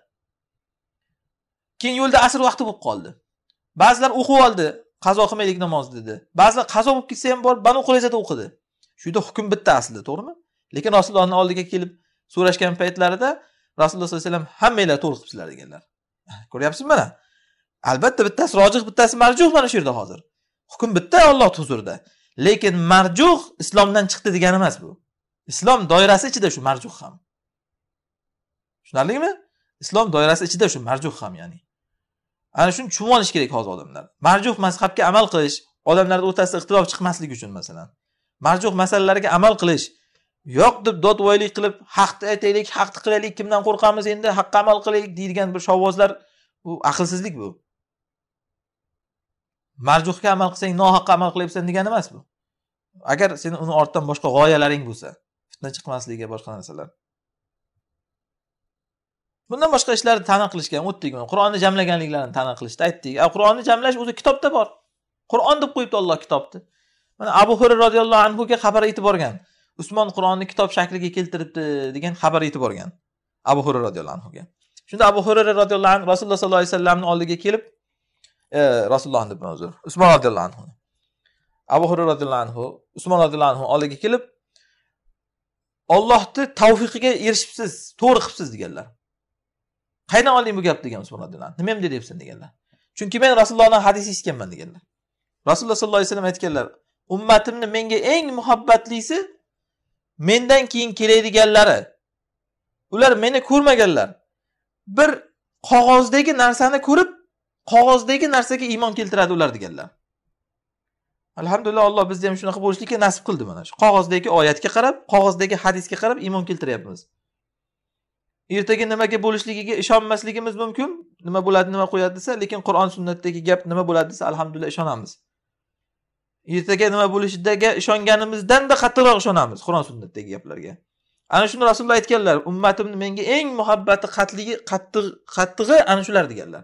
keyin yo'lda asr vaqti bo'lib qoldi ba'zilar o'qib oldi qazo qilmaylik namozni dedi ba'zilar qazo bo'lib ketsa ham borib banu qulayzada o'qidi shu yerda hukm bitta aslida to'g'rimi lekin rasulullohni oldiga kelib so'rashgan paytlarida rasululloh sollallohu alayhi vasallam hammanglar to'g'ri qilibsizlar deganlar ko'ryapsizmi mana albatta bittasi rojih bittasi marjuh mana shu yerda hozir hukm bitta olloh huzurida lekin marjuh islomdan chiqdi degani emas bu islom doirasi ichida shu marjuh ham tushunarlimi islom doirasi ichida shu marjuh ham ya'ni ana shuni tushunib olish kerak hozir odamlar marjuh mazhabga amal qilish odamlarni o'rtasida ixtilof chiqmasligi uchun masalan marjuh masalalarga amal qilish yo'q deb dodvoylik qilib haqni aytaylik haqni qilaylik kimdan qo'rqamiz endi haqqa amal qilaylik deydigan bir shovvozlar bu aqlsizlik bu marjuhga amal qilsang nohaqqa amal qilyapsan degani emas bu agar seni uni ortidan boshqa g'oyalaring bo'lsa fitna chiqmasligi boshqa narsalar bundan boshqa ishlarni tana qilishgan o'tdik qur'onni jamlaganliklarini tana qilishni aytdik qur'onni jamlash o'zi kitobda bor qur'on deb qo'yibdi olloh kitobni mana abu hurra roziyallohu anhuga xabar yetib borgan usmon qur'onni kitob shakliga keltiribdi degan xabar yetib borgan abu hurra roziyallohu anhuga shunda abu hurra roziyallohu anhu rasululloh sollallohu alayhi vasallamni oldiga kelib e, rasululloh rasulullohni deb uzr usmon roziyallohu anhu abu hurra roziyallohu anhu usmon roziyallohu anhu oldiga kelib ollohni tavfiqiga erishibsiz to'g'ri qilibsiz deganlar qayerdan olding bu gap degan usmonlar nima endi deyapsan deganlar chunki men Rasulullohning hadisi eshitganman deganlar rasululloh sollallohu alayhi vasallam aytganlar ummatimni menga eng muhabbatlisi mendan keyin keladiganlari ular meni ko'rmaganlar bir qog'ozdagi narsani ko'rib qog'ozdagi narsaga iymon keltiradi ular deganlar alhamdulillah alloh bizni ham shunaqa bo'lishlikka nasib qildi mana shu qog'ozdagi oyatga qarab qog'ozdagi hadisga qarab iymon keltiryapmiz ertaga nimaga bo'lishligiga ishonmasligimiz mumkin nima bo'ladi nima qo'yadi desa lekin qur'on sunnatdagi gap nima bo'ladi desa alhamdulillah ishonamiz ertaga nima bo'lishidaga ishonganimizdanda qattiqroq ishonamiz qur'on sunnatdagi gaplarga ana shuni rasululloh aytganlar ummatimni menga eng muhabbati qatligi qattiq qattig'i ana shular deganlar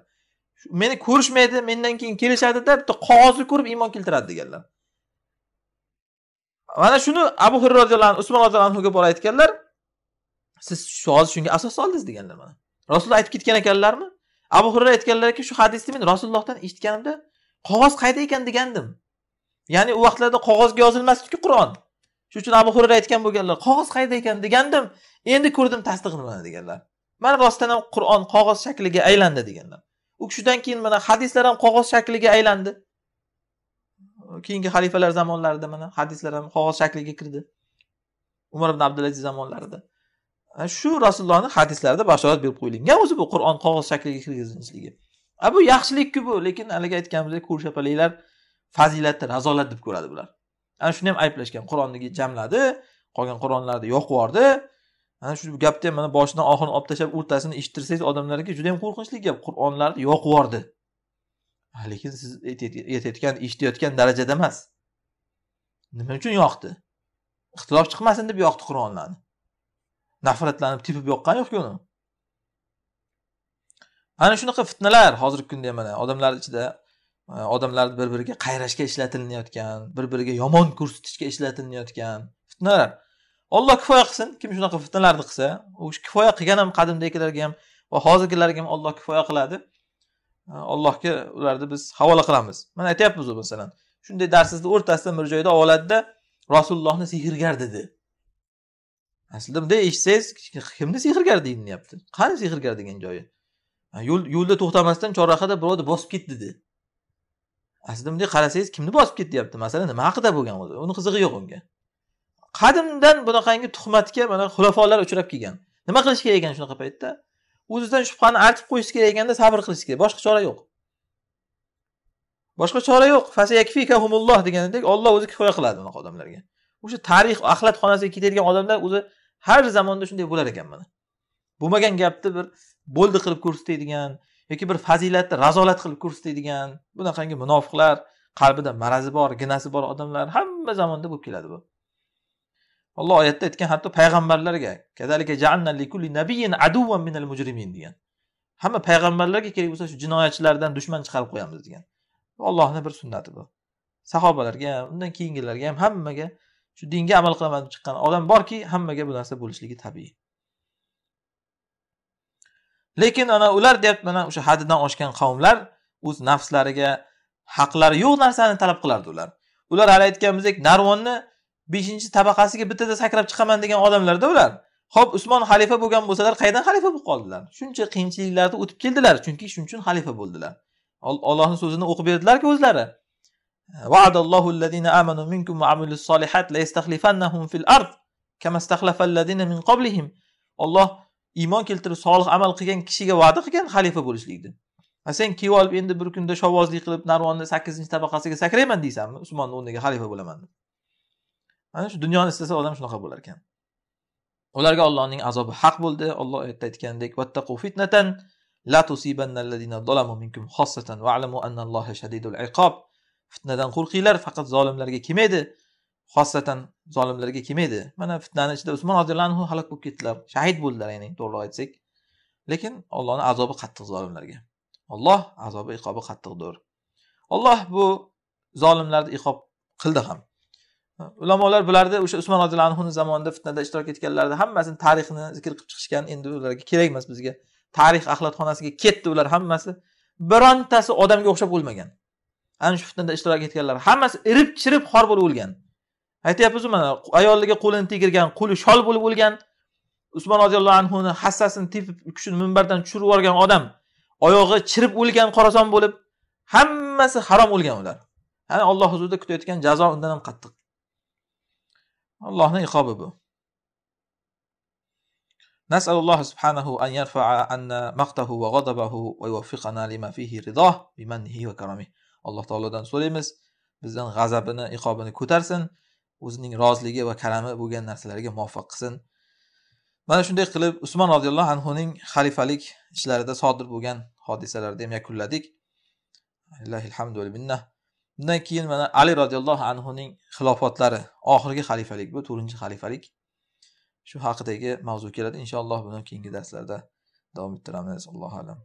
meni ko'rishmaydi mendan keyin kelishadida bitta qog'ozni ko'rib iymon keltiradi deganlar mana shuni abu hurra roziyallohu anhu usmon roziyallohu anhuga borib aytganlar siz hozir shunga asos soldingiz deganlar mana rasululloh aytib ketgan ekanlarmi abu hurra aytganlarki shu hadisni men rasulullohdan eshitganimda qog'oz qayda ekan degandim ya'ni u vaqtlarda qog'ozga yozilmasdiku qur'on shuning uchun abu hurra aytgan bo'lganlar qog'oz qayda ekan degandim endi ko'rdim tasdig'ini mana deganlar mana rostdan ham qur'on qog'oz shakliga aylandi deganlar u kishidan keyin mana hadislar ham qog'oz shakliga aylandi keyingi xalifalar zamonlarida mana hadislar ham qog'oz shakliga kirdi umar ibn abdulaziz zamonlarida shu rasulullohni hadislarida bashorat berib qo'yilgan o'zi bu qur'on qog'oz shakliga kirgizilinishligi a bu yaxshilikku bu lekin haligi aytganimizdek ko'rshapalaklar fazilatni razolat deb ko'radi bular ana shuni ham ayblashgan qur'onni jamladi qolgan qur'onlarni yoqib yubordi ana shu gapni ham mana boshidan oxirini olib tashlab o'rtasini eshittirsangiz odamlarga juda yam qo'rqinchli gap qur'onlarni yoqib yubordi lekin siz aytayotgan eshitayotgan darajada emas nima uchun yoqdi ixtilof chiqmasin deb yoqdi qur'onlarni nafratlanib tepib yoqqani yo'qku uni ana shunaqa fitnalar hozirgi kunda mana odamlar ichida e, odamlarni bir biriga qayrashga ishlatilinayotgan bir biriga yomon ko'rsatishga ishlatilinayotgan fitnalar olloh kifoya qilsin kim shunaqa fitnalarni qilsa u kifoya qilgan ham qadimdagilarga ham va hozirgilarga ham olloh kifoya qiladi e, allohga ularni biz havola qilamiz mana aytyapmiz masalan shunday darsizni o'rtasida bir joyda oladida rasulullohni sehrgar dedi aslida bunday eshitsangiz kimni sehrgar deyilyapti qani sehrgar degan joyi yo'l yo'lda to'xtamasdan chorrahada birovni bosib ketdi de aslida bunday qarasangiz kimni bosib ketdi deyapti nima haqida bo'lgan o'zi uni qizig'i yo'q unga qadimdan bunaqangi tuhmatga mana xulafolar uchrab kelgan nima qilish kerak ekan shunaqa paytda o'zidan shubhani artib qo'yish kerak ekanda sabr qilish kerak boshqa chora yo'q boshqa chora yo'q fasayakfikahumulloh degandek olloh o'zi kifoya qiladi bunaqa odamlarga o'sha tarix axlat xonasiga ketadigan odamlar o'zi har zamonda shunday bo'lar ekan mana bo'lmagan gapni bir bo'ldi qilib ko'rsatadigan yoki bir fazilatni razolat qilib ko'rsatadigan bunaqangi munofiqlar qalbida marazi bor ginasi bor odamlar hamma zamonda bo'lib keladi bu alloh oyatda aytgan hatto payg'ambarlarga degan hamma payg'ambarlarga kerak bo'lsa shu jinoyatchilardan dushman chiqarib qo'yamiz degan ollohni bir sunnati bu sahobalarga ham undan keyingilarga ham hammaga shu dinga amal qilaman deb chiqqan odam borki hammaga bu narsa bo'lishligi tabiiy lekin ana ular deyapti mana o'sha haddidan oshgan qavmlar o'z nafslariga haqlari yo'q narsani talab qilardi ular ular hali aytganimizdek narvonni beshinchi tabaqasiga bittada sakrab chiqaman degan odamlarda ular ho'p usmon xalifa bo'lgan bo'lsalar qayerdan xalifa bo'lib qoldilar shuncha qiyinchiliklarni o'tib keldilar chunki shuning uchun xalifa bo'ldilar allohni so'zini o'qib berdilarku o'zlari وعد الله الذين آمنوا منكم وعملوا الصالحات ليستخلفنهم في الأرض كما استخلف الذين من قبلهم الله iymon keltirib solih amal qilgan kishiga va'da qilgan xalifa bo'lishlikni a sen kuyov olib endi bir kunda shovvozlik qilib narvonni sakkizinchi tabaqasiga sakrayman deysanmi usmonni o'rniga xalifa bo'laman deb mana shu dunyoni istasa odam shunaqa bo'lar ekan ularga ollohning azobi haq bo'ldi olloh oyatda aytgandek vattaqu fitnatan la tusibanna alladina zalamu minkum xossatan va alamu annalloha shadidul iqob fitnadan qo'rqinglar faqat zolimlarga kelmaydi xosatan zolimlarga kelmaydi mana fitnani ichida usmon roziyallohu anhu halok bo'lib ketdilar shahid bo'ldilar ya'ni to'g'ri aytsak lekin ollohni azobi qattiq zolimlarga olloh azobi iqobi qattiqdir olloh bu zolimlarni iqob qildi ham ulamolar bularni o'sha usmon roziyallohu anhuni zamonida fitnada ishtirok etganlarni hammasini tarixini zikr qilib chiqishgan endi ularga kerak emas bizga tarix axlatxonasiga ketdi ular hammasi birontasi odamga o'xshab o'lmagan ana shu fitnada ishtirok etganlar hammasi irib chirib xor bo'lib o'lgan aytyapmizu mana ayoliga qo'lini tegirgan qo'li shol bo'lib o'lgan usmon roziyallohu anhuni hassasini tepib kishini minbardan tushirib yuborgan odam oyog'i chirib o'lgan qorason bo'lib hammasi harom o'lgan ular ana olloh huzurida kutayotgan jazo undan ham qattiq allohni iqobi bu نسأل الله سبحانه أن يرفع عنا مقته وغضبه ويوفقنا لما فيه رضاه بمنه وكرمه alloh taolodan so'raymiz bizdan g'azabini iqobini ko'tarsin o'zining roziligi va karami bo'lgan narsalarga muvaffaq qilsin mana shunday qilib usmon roziyallohu anhuning xalifalik ishlarida sodir bo'lgan hodisalarni ham yakunladik undan keyin mana ali roziyallohu anhuning xilofatlari oxirgi xalifalik bu to'rtinchi xalifalik shu haqidagi mavzu keladi inshaalloh buni keyingi darslarda davom ettiramiz allohu alam